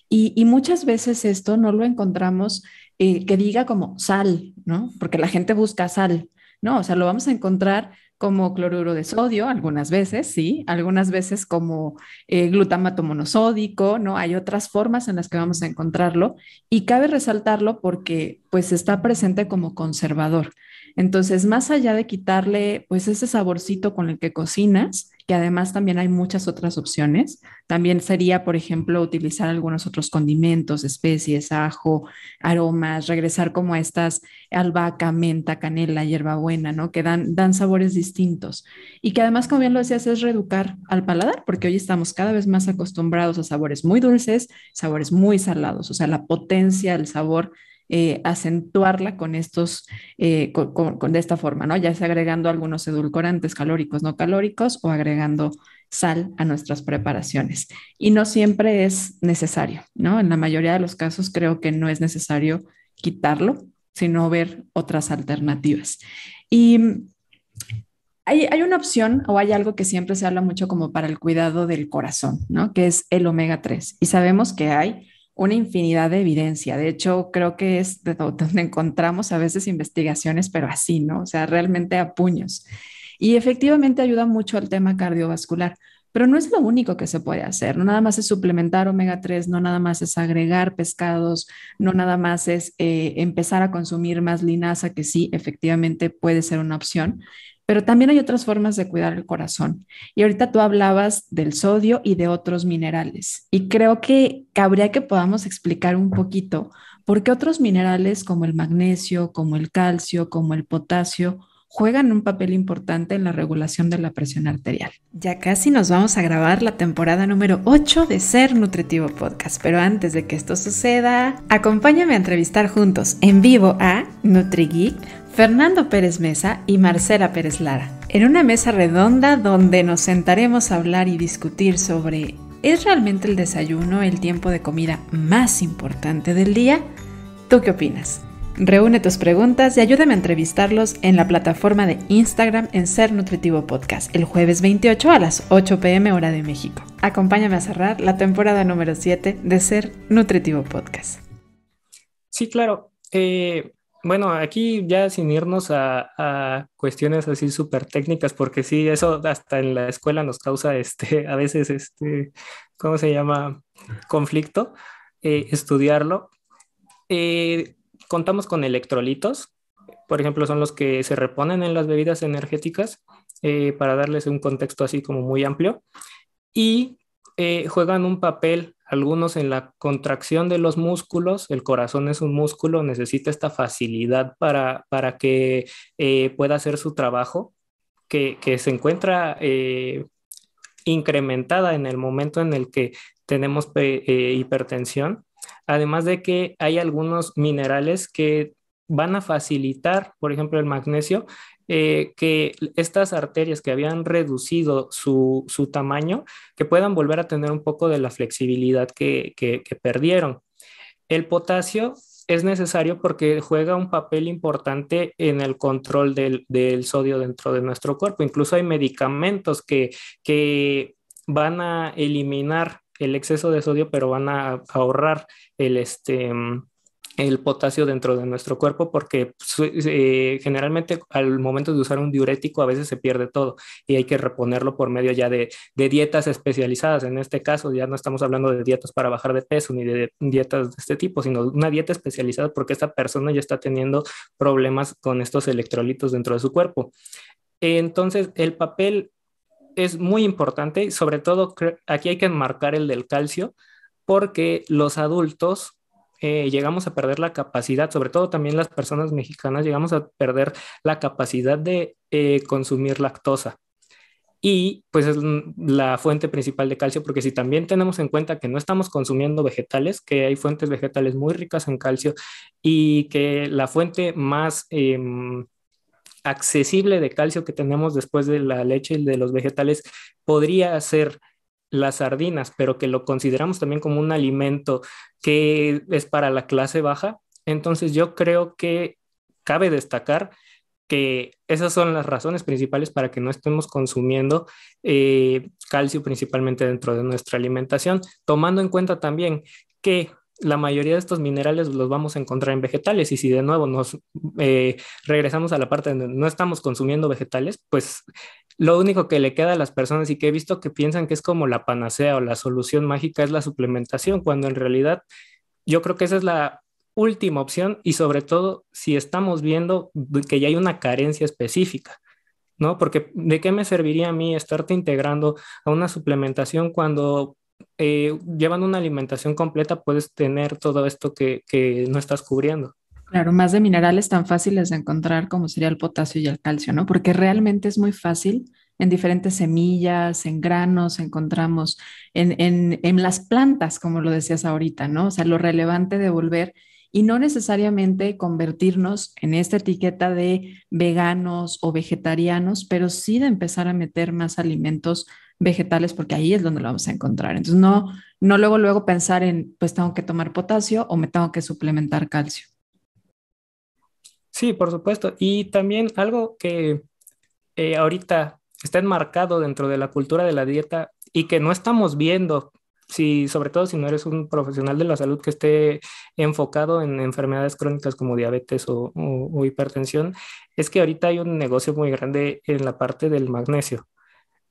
Y, muchas veces esto no lo encontramos eh, que diga como sal, ¿no? Porque la gente busca sal, ¿no? O sea, lo vamos a encontrar como cloruro de sodio, algunas veces, sí, algunas veces como eh, glutamato monosódico, ¿no? Hay otras formas en las que vamos a encontrarlo y cabe resaltarlo porque pues está presente como conservador. Entonces, más allá de quitarle pues ese saborcito con el que cocinas, que además también hay muchas otras opciones. También sería, por ejemplo, utilizar algunos otros condimentos, especies, ajo, aromas, regresar como a estas albahaca, menta, canela, hierbabuena, ¿no? Que dan, dan sabores distintos. Y que además, como bien lo decías, es reeducar al paladar, porque hoy estamos cada vez más acostumbrados a sabores muy dulces, sabores muy salados, o sea, la potencia, del sabor eh, acentuarla con estos, eh, con, de esta forma, ¿no? Ya sea agregando algunos edulcorantes calóricos, no calóricos o agregando sal a nuestras preparaciones. Y no siempre es necesario, ¿no? En la mayoría de los casos creo que no es necesario quitarlo, sino ver otras alternativas. Y mm, hay, hay, una opción o hay algo que siempre se habla mucho como para el cuidado del corazón, ¿no? Que es el omega 3. Y sabemos que hay una infinidad de evidencia. De hecho, creo que es donde encontramos a veces investigaciones, pero así, ¿no? O sea, realmente a puños. Y efectivamente ayuda mucho al tema cardiovascular, pero no es lo único que se puede hacer. No nada más es suplementar omega 3, no nada más es agregar pescados, no nada más es eh, empezar a consumir más linaza, que sí, efectivamente puede ser una opción, pero también hay otras formas de cuidar el corazón. Y ahorita tú hablabas del sodio y de otros minerales. Y creo que cabría que podamos explicar un poquito por qué otros minerales como el magnesio, como el calcio, como el potasio, juegan un papel importante en la regulación de la presión arterial. Ya casi nos vamos a grabar la temporada número 8 de Ser Nutritivo Podcast, pero antes de que esto suceda, acompáñame a entrevistar juntos en vivo a NutriGeek Fernando Pérez Mesa y Marcela Pérez Lara, en una mesa redonda donde nos sentaremos a hablar y discutir sobre ¿es realmente el desayuno el tiempo de comida más importante del día? ¿Tú qué opinas? Reúne tus preguntas y ayúdame a entrevistarlos en la plataforma de Instagram en Ser Nutritivo Podcast, el jueves 28 a las 8 pm hora de México. Acompáñame a cerrar la temporada número 7 de Ser Nutritivo Podcast. Sí, claro. Eh, bueno, aquí ya sin irnos a, cuestiones así súper técnicas, porque sí, eso hasta en la escuela nos causa este, a veces, este, ¿cómo se llama? Conflicto, eh, estudiarlo. Eh, contamos con electrolitos, por ejemplo, son los que se reponen en las bebidas energéticas, eh, para darles un contexto así como muy amplio, y juegan un papel algunos en la contracción de los músculos, el corazón es un músculo, necesita esta facilidad para, para que eh, pueda hacer su trabajo, que, se encuentra eh, incrementada en el momento en el que tenemos eh, hipertensión, además de que hay algunos minerales que van a facilitar, por ejemplo, el magnesio, eh, que estas arterias que habían reducido su, tamaño, que puedan volver a tener un poco de la flexibilidad que, perdieron. El potasio es necesario porque juega un papel importante en el control del, sodio dentro de nuestro cuerpo. Incluso hay medicamentos que, que, van a eliminar el exceso de sodio, pero van a ahorrar el, este, el potasio dentro de nuestro cuerpo porque pues, eh, eh, generalmente al momento de usar un diurético a veces se pierde todo y hay que reponerlo por medio ya de, de dietas especializadas. En este caso ya no estamos hablando de dietas para bajar de peso ni de dietas de este tipo, sino una dieta especializada porque esta persona ya está teniendo problemas con estos electrolitos dentro de su cuerpo. Entonces, el papel es muy importante, sobre todo aquí hay que enmarcar el del calcio porque los adultos eh, llegamos a perder la capacidad, sobre todo también las personas mexicanas, llegamos a perder la capacidad de eh, consumir lactosa. Y pues es la fuente principal de calcio, porque si también tenemos en cuenta que no estamos consumiendo vegetales, que hay fuentes vegetales muy ricas en calcio y que la fuente más em, accesible de calcio que tenemos después de la leche y de los vegetales podría ser las sardinas, pero que lo consideramos también como un alimento que es para la clase baja. Entonces yo creo que cabe destacar que esas son las razones principales para que no estemos consumiendo eh, calcio principalmente dentro de nuestra alimentación, tomando en cuenta también que la mayoría de estos minerales los vamos a encontrar en vegetales y si de nuevo nos eh, regresamos a la parte donde no estamos consumiendo vegetales, pues lo único que le queda a las personas y que he visto que piensan que es como la panacea o la solución mágica es la suplementación, cuando en realidad yo creo que esa es la última opción y sobre todo si estamos viendo que ya hay una carencia específica. ¿no? Porque ¿de qué me serviría a mí estarte integrando a una suplementación cuando eh, llevando una alimentación completa puedes tener todo esto que, no estás cubriendo. Claro, más de minerales tan fáciles de encontrar como sería el potasio y el calcio, ¿no? Porque realmente es muy fácil en diferentes semillas, en granos, encontramos en, en las plantas, como lo decías ahorita, ¿no? O sea, lo relevante de volver y no necesariamente convertirnos en esta etiqueta de veganos o vegetarianos, pero sí de empezar a meter más alimentos vegetales porque ahí es donde lo vamos a encontrar. Entonces, no, no luego, luego pensar en, pues tengo que tomar potasio o me tengo que suplementar calcio. Sí, por supuesto. Y también algo que eh, ahorita está enmarcado dentro de la cultura de la dieta y que no estamos viendo, si, sobre todo si no eres un profesional de la salud que esté enfocado en enfermedades crónicas como diabetes o hipertensión, es que ahorita hay un negocio muy grande en la parte del magnesio.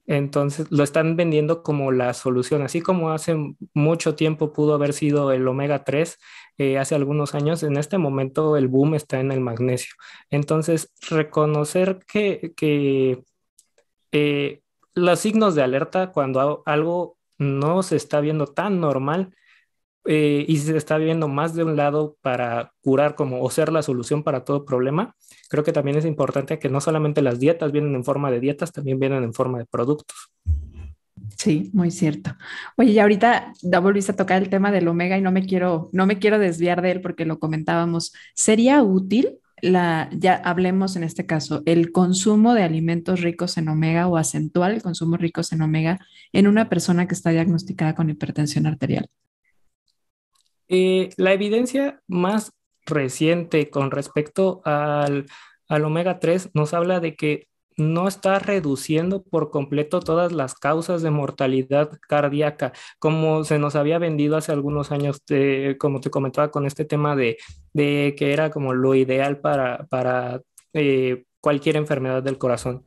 Entonces lo están vendiendo como la solución, así como hace mucho tiempo pudo haber sido el omega 3, eh, hace algunos años, en este momento el boom está en el magnesio. Entonces, reconocer que, eh, los signos de alerta cuando algo no se está viendo tan normal eh, y se está viendo más de un lado para curar como o ser la solución para todo problema, creo que también es importante que no solamente las dietas vienen en forma de dietas, también vienen en forma de productos. Sí, muy cierto. Oye, y ahorita volviste a tocar el tema del omega y no me quiero, no me quiero desviar de él porque lo comentábamos. ¿Sería útil la, ya hablemos en este caso, el consumo de alimentos ricos en omega o acentuar el consumo ricos en omega en una persona que está diagnosticada con hipertensión arterial? Eh, la evidencia más reciente con respecto al, omega 3 nos habla de que no está reduciendo por completo todas las causas de mortalidad cardíaca, como se nos había vendido hace algunos años, eh, como te comentaba con este tema de, que era como lo ideal para, para eh, cualquier enfermedad del corazón.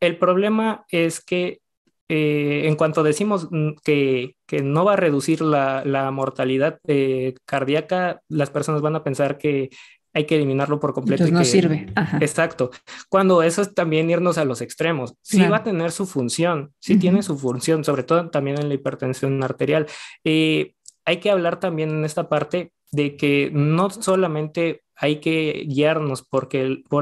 El problema es que eh, en cuanto decimos mm, que que no va a reducir la, mortalidad eh, cardíaca, las personas van a pensar que hay que eliminarlo por completo. Entonces no sirve. Exacto. Cuando eso es también irnos a los extremos. Sí va a tener su función, sí tiene su función, sobre todo también en la hipertensión arterial. Eh, hay que hablar también en esta parte de que no solamente hay que guiarnos por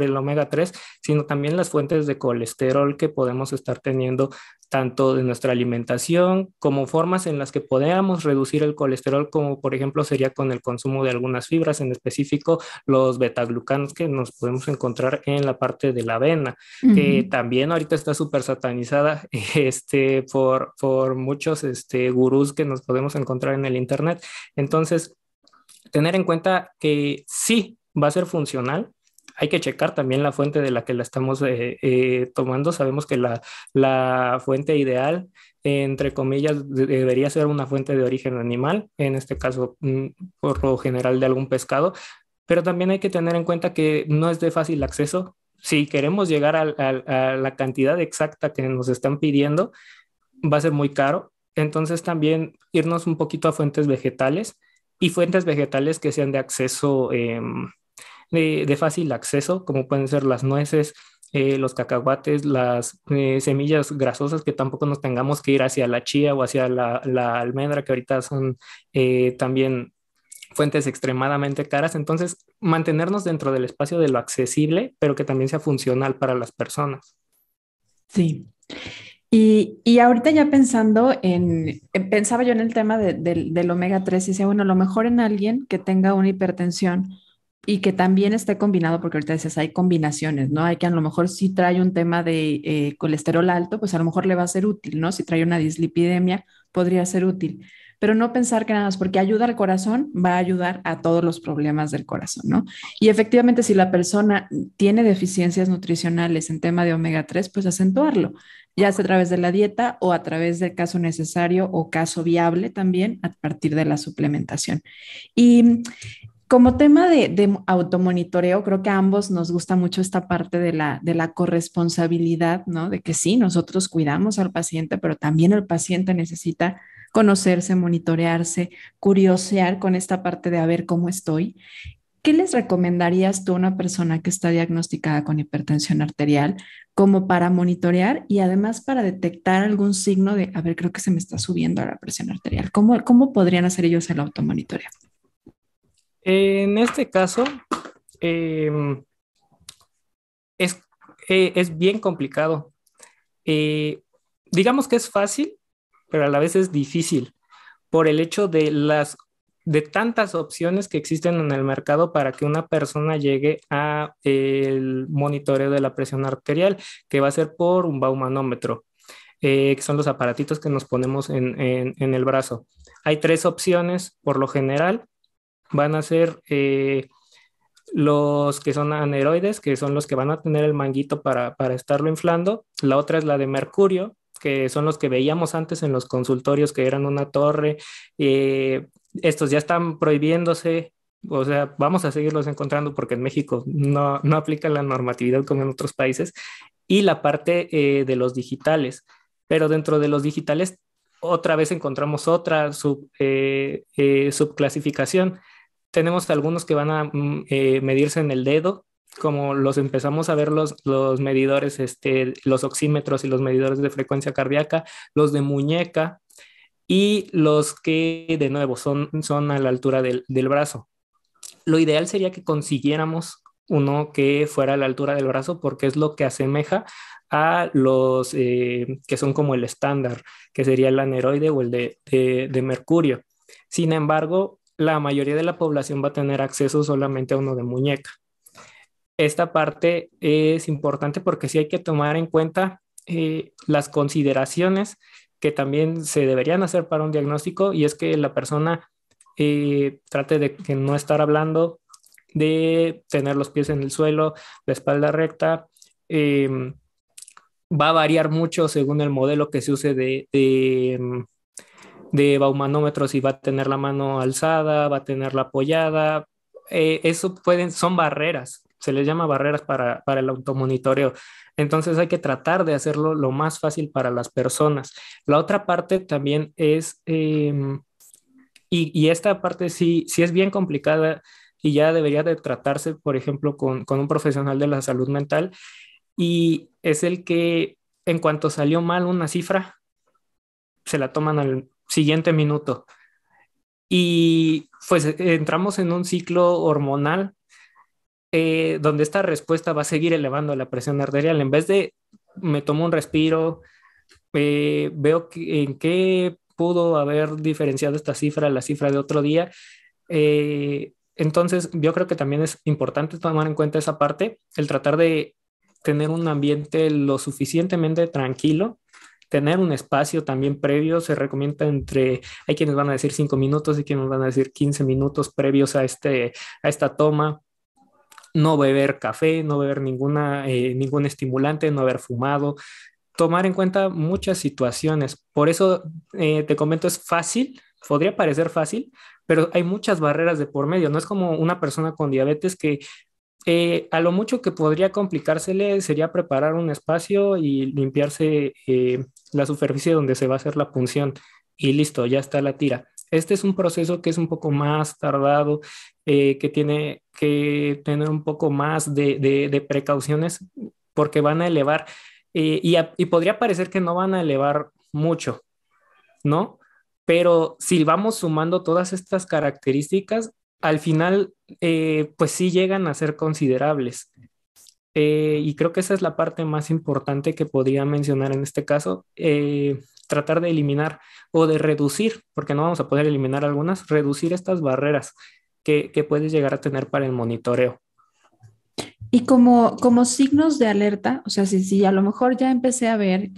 el omega 3, sino también las fuentes de colesterol que podemos estar teniendo tanto de nuestra alimentación como formas en las que podamos reducir el colesterol, como por ejemplo sería con el consumo de algunas fibras, en específico los betaglucanos que nos podemos encontrar en la parte de la avena, que también ahorita está súper satanizada este, por, muchos este, gurús que nos podemos encontrar en el Internet. Entonces, tener en cuenta que sí va a ser funcional, hay que checar también la fuente de la que la estamos eh, eh, tomando. Sabemos que la, fuente ideal, entre comillas, debería ser una fuente de origen animal, en este caso mm, por lo general de algún pescado, pero también hay que tener en cuenta que no es de fácil acceso. Si queremos llegar a la cantidad exacta que nos están pidiendo, va a ser muy caro. Entonces también irnos un poquito a fuentes vegetales y fuentes vegetales que sean de acceso em, de, fácil acceso, como pueden ser las nueces, eh, los cacahuates, las eh, semillas grasosas, que tampoco nos tengamos que ir hacia la chía o hacia la, almendra, que ahorita son eh, también fuentes extremadamente caras. Entonces, mantenernos dentro del espacio de lo accesible, pero que también sea funcional para las personas. Sí. Y, y ahorita ya pensando en, pensaba yo en el tema del omega 3 y decía, bueno, lo mejor en alguien que tenga una hipertensión, y que también esté combinado, porque ahorita dices, hay combinaciones, ¿no? Hay que a lo mejor si trae un tema de eh, colesterol alto, pues a lo mejor le va a ser útil, ¿no? Si trae una dislipidemia, podría ser útil. Pero no pensar que nada más porque ayuda al corazón, va a ayudar a todos los problemas del corazón, ¿no? Y efectivamente, si la persona tiene deficiencias nutricionales en tema de omega 3, pues acentuarlo, ya sea a través de la dieta o a través del caso necesario o caso viable también a partir de la suplementación. Y como tema de, automonitoreo, creo que a ambos nos gusta mucho esta parte de la, de la corresponsabilidad, ¿no? De que sí, nosotros cuidamos al paciente, pero también el paciente necesita conocerse, monitorearse, curiosear con esta parte de a ver cómo estoy. ¿Qué les recomendarías tú a una persona que está diagnosticada con hipertensión arterial como para monitorear y además para detectar algún signo de, a ver, creo que se me está subiendo la presión arterial? ¿Cómo, cómo podrían hacer ellos el automonitoreo? En este caso, em, eh, es, bien complicado. Eh, digamos que es fácil, pero a la vez es difícil por el hecho de las de tantas opciones que existen en el mercado para que una persona llegue a el monitoreo de la presión arterial, que va a ser por un baumanómetro, eh, que son los aparatitos que nos ponemos en el brazo. Hay tres opciones por lo general, van a ser eh, los que son aneroides, que son los que van a tener el manguito para, estarlo inflando. La otra es la de mercurio, que son los que veíamos antes en los consultorios, que eran una torre. Eh, estos ya están prohibiéndose. O sea, vamos a seguirlos encontrando porque en México no, no aplica la normatividad como en otros países. Y la parte eh, de los digitales. Pero dentro de los digitales, otra vez encontramos otra subclasificación tenemos algunos que van a mm, eh, medirse en el dedo, como los empezamos a ver los, los medidores, este, los oxímetros y los medidores de frecuencia cardíaca, los de muñeca y los que de nuevo son, son a la altura del, brazo. Lo ideal sería que consiguiéramos uno que fuera a la altura del brazo porque es lo que asemeja a los eh, que son como el estándar, que sería el aneroide o el de, de mercurio. Sin embargo, la mayoría de la población va a tener acceso solamente a uno de muñeca. Esta parte es importante porque sí hay que tomar en cuenta eh, las consideraciones que también se deberían hacer para un diagnóstico y es que la persona eh, trate de no estar hablando, de tener los pies en el suelo, la espalda recta. Em, va a variar mucho según el modelo que se use de em, de baumanómetros y va a tener la mano alzada, va a tenerla apoyada. Eh, eso pueden, son barreras, se les llama barreras para, el automonitoreo. Entonces hay que tratar de hacerlo lo más fácil para las personas. La otra parte también es, em, y, esta parte sí, sí es bien complicada y ya debería de tratarse, por ejemplo, con un profesional de la salud mental, y es el que en cuanto salió mal una cifra, se la toman al, siguiente minuto. Y pues entramos en un ciclo hormonal eh, donde esta respuesta va a seguir elevando la presión arterial. En vez de me tomo un respiro, eh, veo en qué pudo haber diferenciado esta cifra, la cifra de otro día. Eh, entonces, yo creo que también es importante tomar en cuenta esa parte, el tratar de tener un ambiente lo suficientemente tranquilo tener un espacio también previo, se recomienda entre, hay quienes van a decir 5 minutos y quienes van a decir 15 minutos previos a, este, a esta toma, no beber café, no beber ninguna, eh, ningún estimulante, no haber fumado, tomar en cuenta muchas situaciones. Por eso eh, te comento, es fácil, podría parecer fácil, pero hay muchas barreras de por medio. No es como una persona con diabetes que eh, a lo mucho que podría complicársele sería preparar un espacio y limpiarse la superficie donde se va a hacer la punción y listo, ya está la tira. Este es un proceso que es un poco más tardado, eh, que tiene que tener un poco más de, precauciones porque van a elevar eh, y, podría parecer que no van a elevar mucho, ¿no? Pero si vamos sumando todas estas características, al final, eh, pues sí llegan a ser considerables. Eh, y creo que esa es la parte más importante que podría mencionar en este caso, eh, tratar de eliminar o de reducir, porque no vamos a poder eliminar algunas, reducir estas barreras que, puedes llegar a tener para el monitoreo. Y como, como signos de alerta, o sea, si, si a lo mejor ya empecé a ver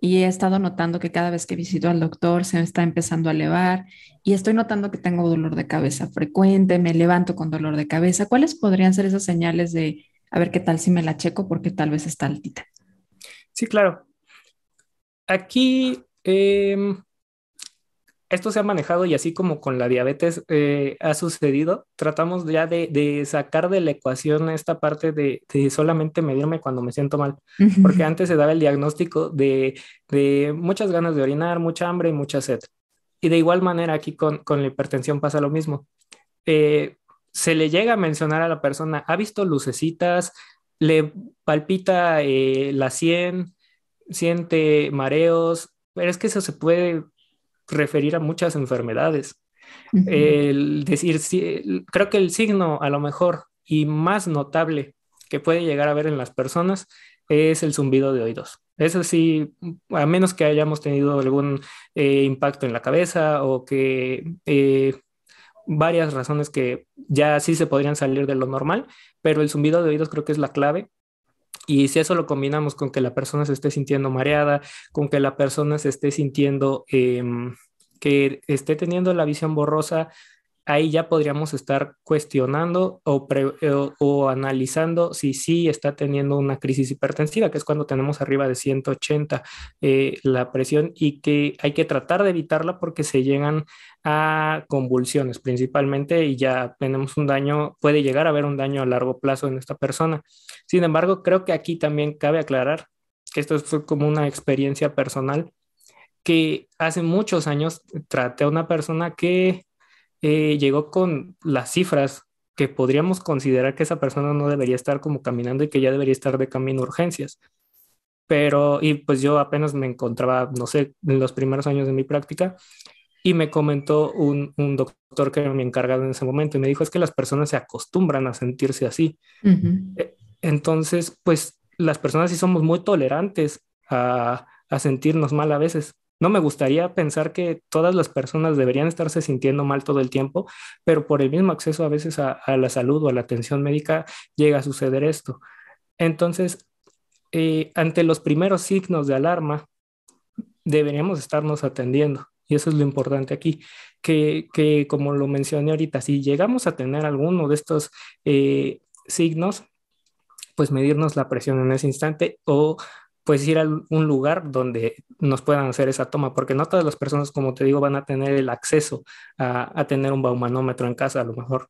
y he estado notando que cada vez que visito al doctor se me está empezando a elevar y estoy notando que tengo dolor de cabeza frecuente, me levanto con dolor de cabeza, ¿cuáles podrían ser esas señales de a ver qué tal si me la checo porque tal vez está altita. Sí, claro. Aquí em, esto se ha manejado y así como con la diabetes eh, ha sucedido, tratamos ya de, sacar de la ecuación esta parte de, solamente medirme cuando me siento mal, porque antes se daba el diagnóstico de, muchas ganas de orinar, mucha hambre y mucha sed. Y de igual manera aquí con, la hipertensión pasa lo mismo. Eh, se le llega a mencionar a la persona, ha visto lucecitas, le palpita eh, la sien, siente mareos, pero es que eso se puede referir a muchas enfermedades. decir, creo que el signo a lo mejor y más notable que puede llegar a ver en las personas es el zumbido de oídos. Eso sí, a menos que hayamos tenido algún eh, impacto en la cabeza o que eh, varias razones que ya sí se podrían salir de lo normal, pero el zumbido de oídos creo que es la clave. Y si eso lo combinamos con que la persona se esté sintiendo mareada, con que la persona se esté sintiendo em, que esté teniendo la visión borrosa, ahí ya podríamos estar cuestionando o, o, analizando si sí está teniendo una crisis hipertensiva, que es cuando tenemos arriba de 180 eh, la presión y que hay que tratar de evitarla porque se llegan a convulsiones principalmente y ya tenemos un daño, puede llegar a haber un daño a largo plazo en esta persona. Sin embargo, creo que aquí también cabe aclarar que esto fue como una experiencia personal que hace muchos años traté a una persona que eh, llegó con las cifras que podríamos considerar que esa persona no debería estar como caminando y que ya debería estar de camino a urgencias. Pero, y pues yo apenas me encontraba, no sé, en los primeros años de mi práctica, y me comentó un, doctor que me encargado en ese momento y me dijo es que las personas se acostumbran a sentirse así. E, entonces, pues las personas sí somos muy tolerantes a, sentirnos mal a veces. No me gustaría pensar que todas las personas deberían estarse sintiendo mal todo el tiempo, pero por el mismo acceso a veces a, la salud o a la atención médica llega a suceder esto. Entonces, eh, ante los primeros signos de alarma, deberíamos estarnos atendiendo. Y eso es lo importante aquí, que, como lo mencioné ahorita, si llegamos a tener alguno de estos eh, signos, pues medirnos la presión en ese instante o pues ir a un lugar donde nos puedan hacer esa toma, porque no todas las personas, como te digo, van a tener el acceso a, tener un baumanómetro en casa a lo mejor.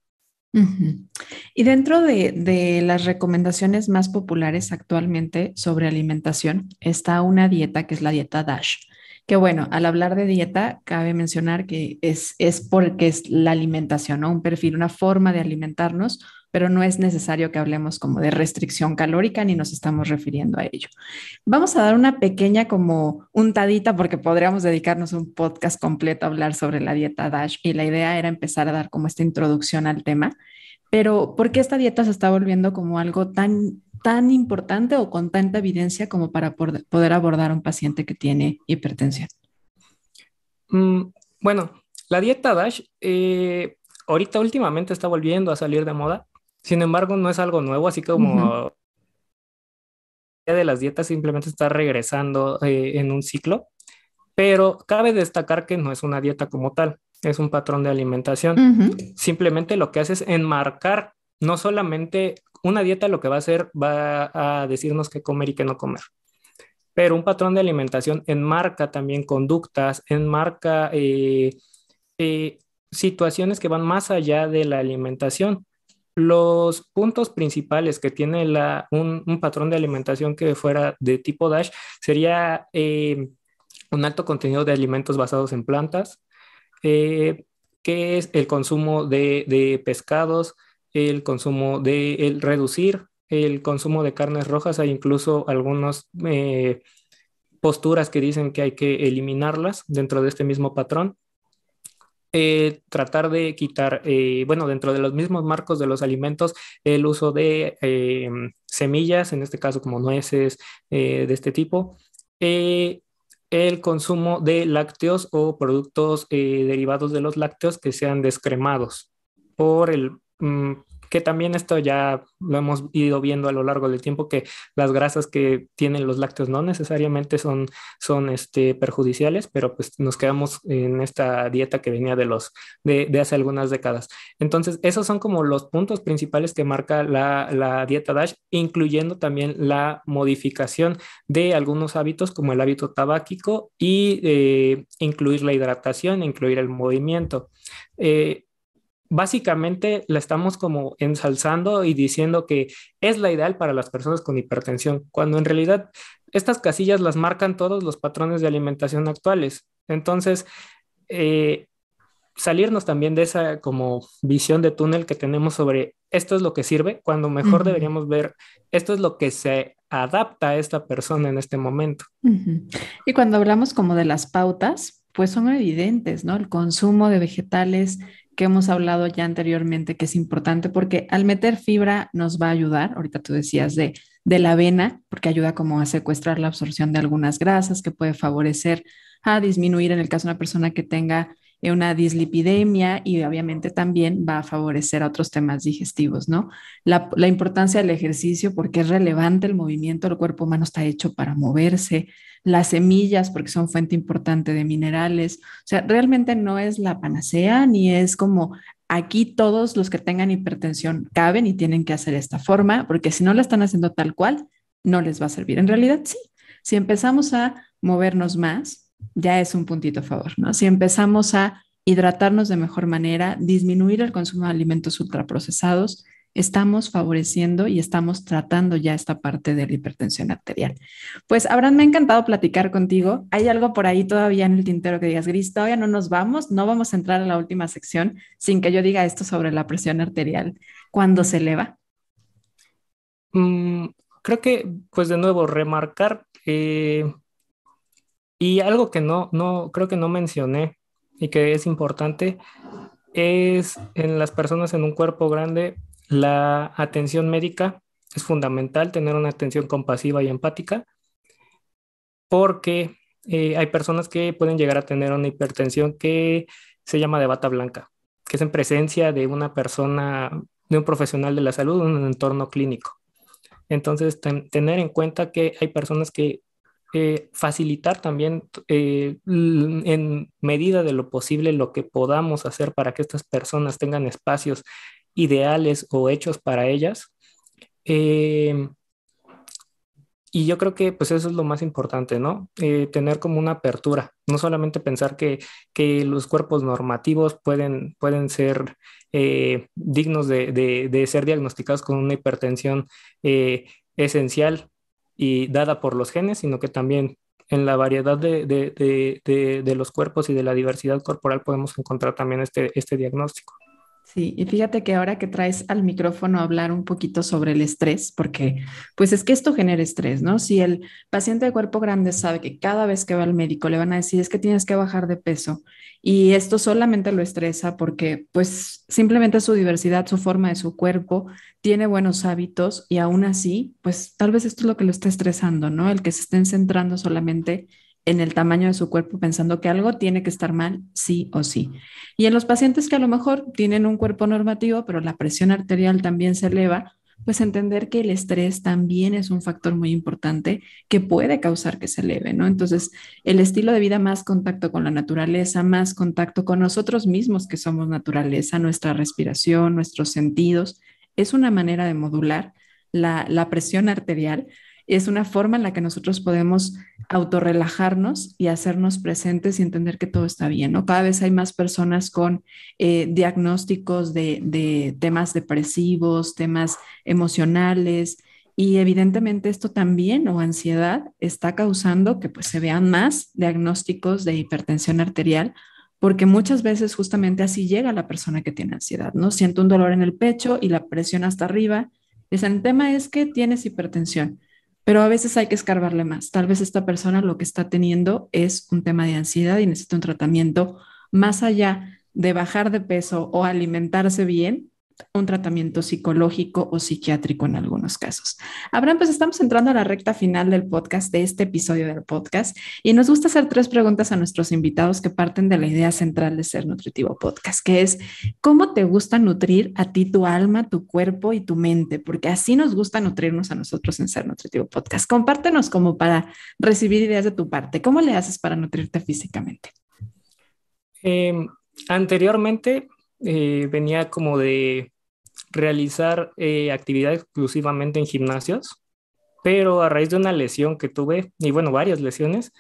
Y dentro de, las recomendaciones más populares actualmente sobre alimentación está una dieta que es la dieta DASH, que bueno, al hablar de dieta, cabe mencionar que es, es porque es la alimentación, ¿no? un perfil, una forma de alimentarnos, pero no es necesario que hablemos como de restricción calórica ni nos estamos refiriendo a ello. Vamos a dar una pequeña como untadita porque podríamos dedicarnos un podcast completo a hablar sobre la dieta DASH y la idea era empezar a dar como esta introducción al tema. Pero, ¿por qué esta dieta se está volviendo como algo tan tan importante o con tanta evidencia como para poder abordar a un paciente que tiene hipertensión? Mm, bueno, la dieta DASH eh, ahorita últimamente está volviendo a salir de moda, sin embargo no es algo nuevo, así como... la de las dietas simplemente está regresando eh, en un ciclo pero cabe destacar que no es una dieta como tal, es un patrón de alimentación. Simplemente lo que hace es enmarcar no solamente una dieta lo que va a hacer va a decirnos qué comer y qué no comer. Pero un patrón de alimentación enmarca también conductas, enmarca eh, eh, situaciones que van más allá de la alimentación. Los puntos principales que tiene la, un, patrón de alimentación que fuera de tipo DASH sería eh, un alto contenido de alimentos basados en plantas, que es el consumo de, de pescados, el consumo de, el reducir el consumo de carnes rojas. Hay incluso algunas eh, posturas que dicen que hay que eliminarlas dentro de este mismo patrón. Eh, tratar de quitar, eh, bueno, dentro de los mismos marcos de los alimentos, el uso de semillas, en este caso como nueces de este tipo, el consumo de lácteos o productos derivados de los lácteos que sean descremados por el Mm, que también esto ya lo hemos ido viendo a lo largo del tiempo, que las grasas que tienen los lácteos no necesariamente son, son este, perjudiciales, pero pues nos quedamos en esta dieta que venía de, los, de, hace algunas décadas. Entonces, esos son como los puntos principales que marca la, dieta DASH, incluyendo también la modificación de algunos hábitos como el hábito tabáquico y eh, incluir la hidratación, incluir el movimiento. Eh, básicamente la estamos como ensalzando y diciendo que es la ideal para las personas con hipertensión, cuando en realidad estas casillas las marcan todos los patrones de alimentación actuales. Entonces, eh, salirnos también de esa como visión de túnel que tenemos sobre esto es lo que sirve, cuando mejor deberíamos ver esto es lo que se adapta a esta persona en este momento. Y cuando hablamos como de las pautas, pues son evidentes, ¿no? El consumo de vegetales que hemos hablado ya anteriormente que es importante porque al meter fibra nos va a ayudar, ahorita tú decías de, de la avena, porque ayuda como a secuestrar la absorción de algunas grasas que puede favorecer a disminuir en el caso de una persona que tenga eh, una dislipidemia y obviamente también va a favorecer a otros temas digestivos, ¿no? La, la importancia del ejercicio porque es relevante el movimiento, el cuerpo humano está hecho para moverse, las semillas porque son fuente importante de minerales, o sea, realmente no es la panacea ni es como aquí todos los que tengan hipertensión caben y tienen que hacer esta forma porque si no la están haciendo tal cual, no les va a servir. En realidad sí, si empezamos a movernos más, ya es un puntito a favor, ¿no? Si empezamos a hidratarnos de mejor manera, disminuir el consumo de alimentos ultraprocesados, estamos favoreciendo y estamos tratando ya esta parte de la hipertensión arterial. Pues Abraham, me ha encantado platicar contigo. ¿Hay algo por ahí todavía en el tintero que digas, Gris, todavía no nos vamos, no vamos a entrar a la última sección sin que yo diga esto sobre la presión arterial cuando se eleva? Mm, creo que, pues de nuevo, remarcar eh, y algo que no, no, creo que no mencioné y que es importante es en las personas en un cuerpo grande, la atención médica es fundamental, tener una atención compasiva y empática, porque eh, hay personas que pueden llegar a tener una hipertensión que se llama de bata blanca, que es en presencia de una persona, de un profesional de la salud en un entorno clínico. Entonces, tener en cuenta que hay personas que eh, facilitar también eh, en medida de lo posible lo que podamos hacer para que estas personas tengan espacios ideales o hechos para ellas. Eh, y yo creo que pues eso es lo más importante, ¿no? tener como una apertura, no solamente pensar que, que los cuerpos normativos pueden, pueden ser dignos de, ser diagnosticados con una hipertensión esencial y dada por los genes, sino que también en la variedad de, de, de los cuerpos y de la diversidad corporal podemos encontrar también este, este diagnóstico. Sí, y fíjate que ahora que traes al micrófono a hablar un poquito sobre el estrés, porque pues es que esto genera estrés, ¿no? Si el paciente de cuerpo grande sabe que cada vez que va al médico le van a decir es que tienes que bajar de peso y esto solamente lo estresa porque pues simplemente su diversidad, su forma de su cuerpo, tiene buenos hábitos y aún así, pues tal vez esto es lo que lo está estresando, ¿no? El que se estén centrando solamente en el tamaño de su cuerpo pensando que algo tiene que estar mal, sí o sí. Y en los pacientes que a lo mejor tienen un cuerpo normativo, pero la presión arterial también se eleva, pues entender que el estrés también es un factor muy importante que puede causar que se eleve, ¿no? Entonces, el estilo de vida más contacto con la naturaleza, más contacto con nosotros mismos que somos naturaleza, nuestra respiración, nuestros sentidos, es una manera de modular la, la presión arterial, es una forma en la que nosotros podemos autorrelajarnos y hacernos presentes y entender que todo está bien, ¿no? Cada vez hay más personas con eh, diagnósticos de, temas depresivos, temas emocionales, y evidentemente esto también o ansiedad está causando que pues se vean más diagnósticos de hipertensión arterial porque muchas veces justamente así llega la persona que tiene ansiedad, ¿no? Siento un dolor en el pecho y la presión hasta arriba. el tema es que tienes hipertensión pero a veces hay que escarbarle más. Tal vez esta persona lo que está teniendo es un tema de ansiedad y necesita un tratamiento más allá de bajar de peso o alimentarse bien, un tratamiento psicológico o psiquiátrico en algunos casos. Abraham, pues estamos entrando a la recta final del podcast, de este episodio del podcast, y nos gusta hacer tres preguntas a nuestros invitados que parten de la idea central de Ser Nutritivo Podcast, que es, ¿cómo te gusta nutrir a ti tu alma, tu cuerpo y tu mente? Porque así nos gusta nutrirnos a nosotros en Ser Nutritivo Podcast. Compártenos como para recibir ideas de tu parte. ¿Cómo le haces para nutrirte físicamente? Em, anteriormente eh, venía como de realizar eh, actividad exclusivamente en gimnasios, pero a raíz de una lesión que tuve, y bueno, varias lesiones,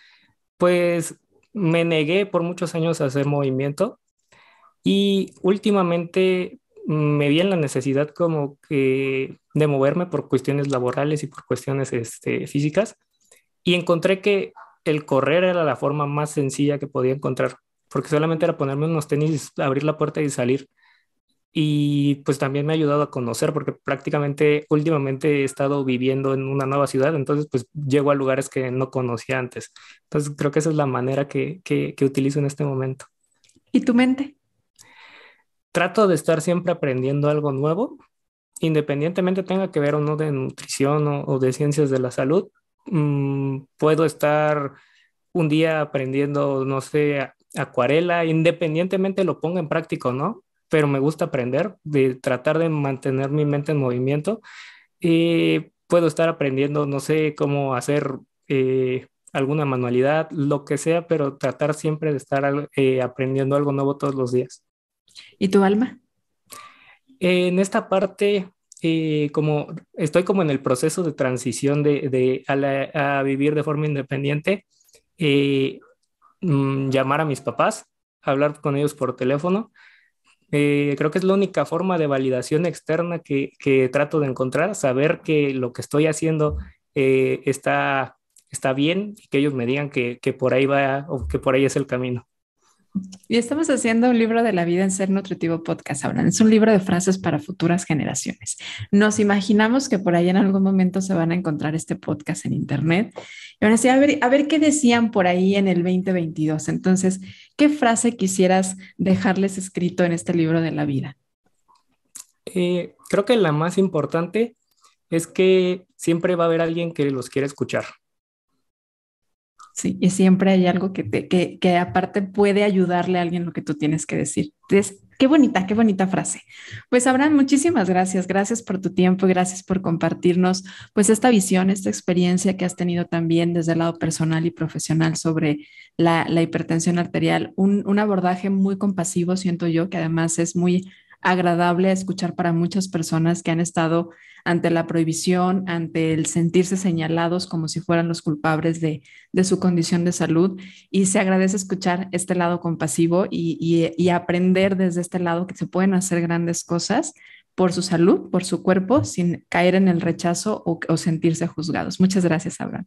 pues me negué por muchos años a hacer movimiento y últimamente me vi en la necesidad como que de moverme por cuestiones laborales y por cuestiones este, físicas y encontré que el correr era la forma más sencilla que podía encontrar porque solamente era ponerme unos tenis, abrir la puerta y salir. Y pues también me ha ayudado a conocer, porque prácticamente últimamente he estado viviendo en una nueva ciudad, entonces pues llego a lugares que no conocía antes. Entonces creo que esa es la manera que, que, utilizo en este momento. ¿Y tu mente? Trato de estar siempre aprendiendo algo nuevo, independientemente tenga que ver o no de nutrición o, de ciencias de la salud, mm, puedo estar un día aprendiendo, no sé, acuarela, independientemente lo ponga en práctico no, pero me gusta aprender, de tratar de mantener mi mente en movimiento y puedo estar aprendiendo, no sé cómo hacer eh, alguna manualidad, lo que sea, pero tratar siempre de estar eh, aprendiendo algo nuevo todos los días. ¿Y tu alma? En esta parte, eh, como estoy como en el proceso de transición de, a, a, vivir de forma independiente, Mm, llamar a mis papás, hablar con ellos por teléfono. Eh, creo que es la única forma de validación externa que, que trato de encontrar, saber que lo que estoy haciendo eh, está, está bien y que ellos me digan que, que por ahí va o que por ahí es el camino. Y estamos haciendo un libro de la vida en Ser Nutritivo Podcast ahora. Es un libro de frases para futuras generaciones. Nos imaginamos que por ahí en algún momento se van a encontrar este podcast en Internet. Y van a a ver, a ver qué decían por ahí en el 2022. Entonces, ¿qué frase quisieras dejarles escrito en este libro de la vida? Eh, creo que la más importante es que siempre va a haber alguien que los quiera escuchar. Sí, y siempre hay algo que, te, que, aparte puede ayudarle a alguien lo que tú tienes que decir. qué bonita, qué bonita frase. Pues Abraham, muchísimas gracias. Gracias por tu tiempo, gracias por compartirnos pues esta visión, esta experiencia que has tenido también desde el lado personal y profesional sobre la, hipertensión arterial. Un, abordaje muy compasivo, siento yo, que además es muy agradable escuchar para muchas personas que han estado ante la prohibición, ante el sentirse señalados como si fueran los culpables de, su condición de salud. Y se agradece escuchar este lado compasivo y, aprender desde este lado que se pueden hacer grandes cosas por su salud, por su cuerpo, sin caer en el rechazo o, o sentirse juzgados. Muchas gracias, Abraham.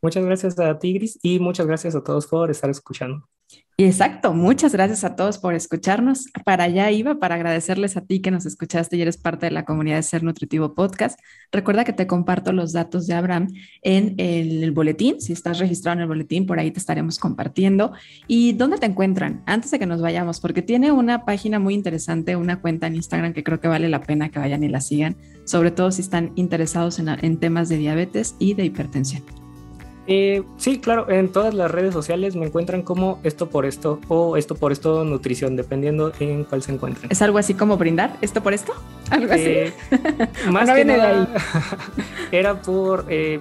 Muchas gracias a Tigris y muchas gracias a todos por estar escuchando. Exacto, muchas gracias a todos por escucharnos. Para allá iba, para agradecerles a ti que nos escuchaste y eres parte de la comunidad de Ser Nutritivo Podcast. Recuerda que te comparto los datos de Abraham en el, boletín. Si estás registrado en el boletín, por ahí te estaremos compartiendo. ¿Y dónde te encuentran? Antes de que nos vayamos, porque tiene una página muy interesante, una cuenta en Instagram que creo que vale la pena que vayan y la sigan, sobre todo si están interesados en temas de diabetes y de hipertensión. Eh, sí, claro, en todas las redes sociales me encuentran como esto por esto o esto por esto nutrición, dependiendo en cuál se encuentren. ¿Es algo así como brindar esto por esto? Algo así. Eh, más que nada, era por eh,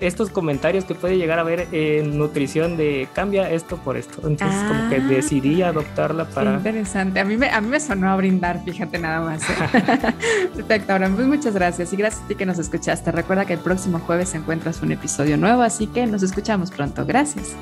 estos comentarios que puede llegar a ver en nutrición de cambia esto por esto. Entonces como que ah. decidí adoptarla para... Interesante, a mí, me, a mí me sonó a brindar, fíjate nada más. ¿eh? Perfecto, ahora pues muchas gracias y gracias a ti que nos escuchaste. Recuerda que el próximo jueves encuentras un episodio nuevo, así que nos escuchamos pronto. Gracias.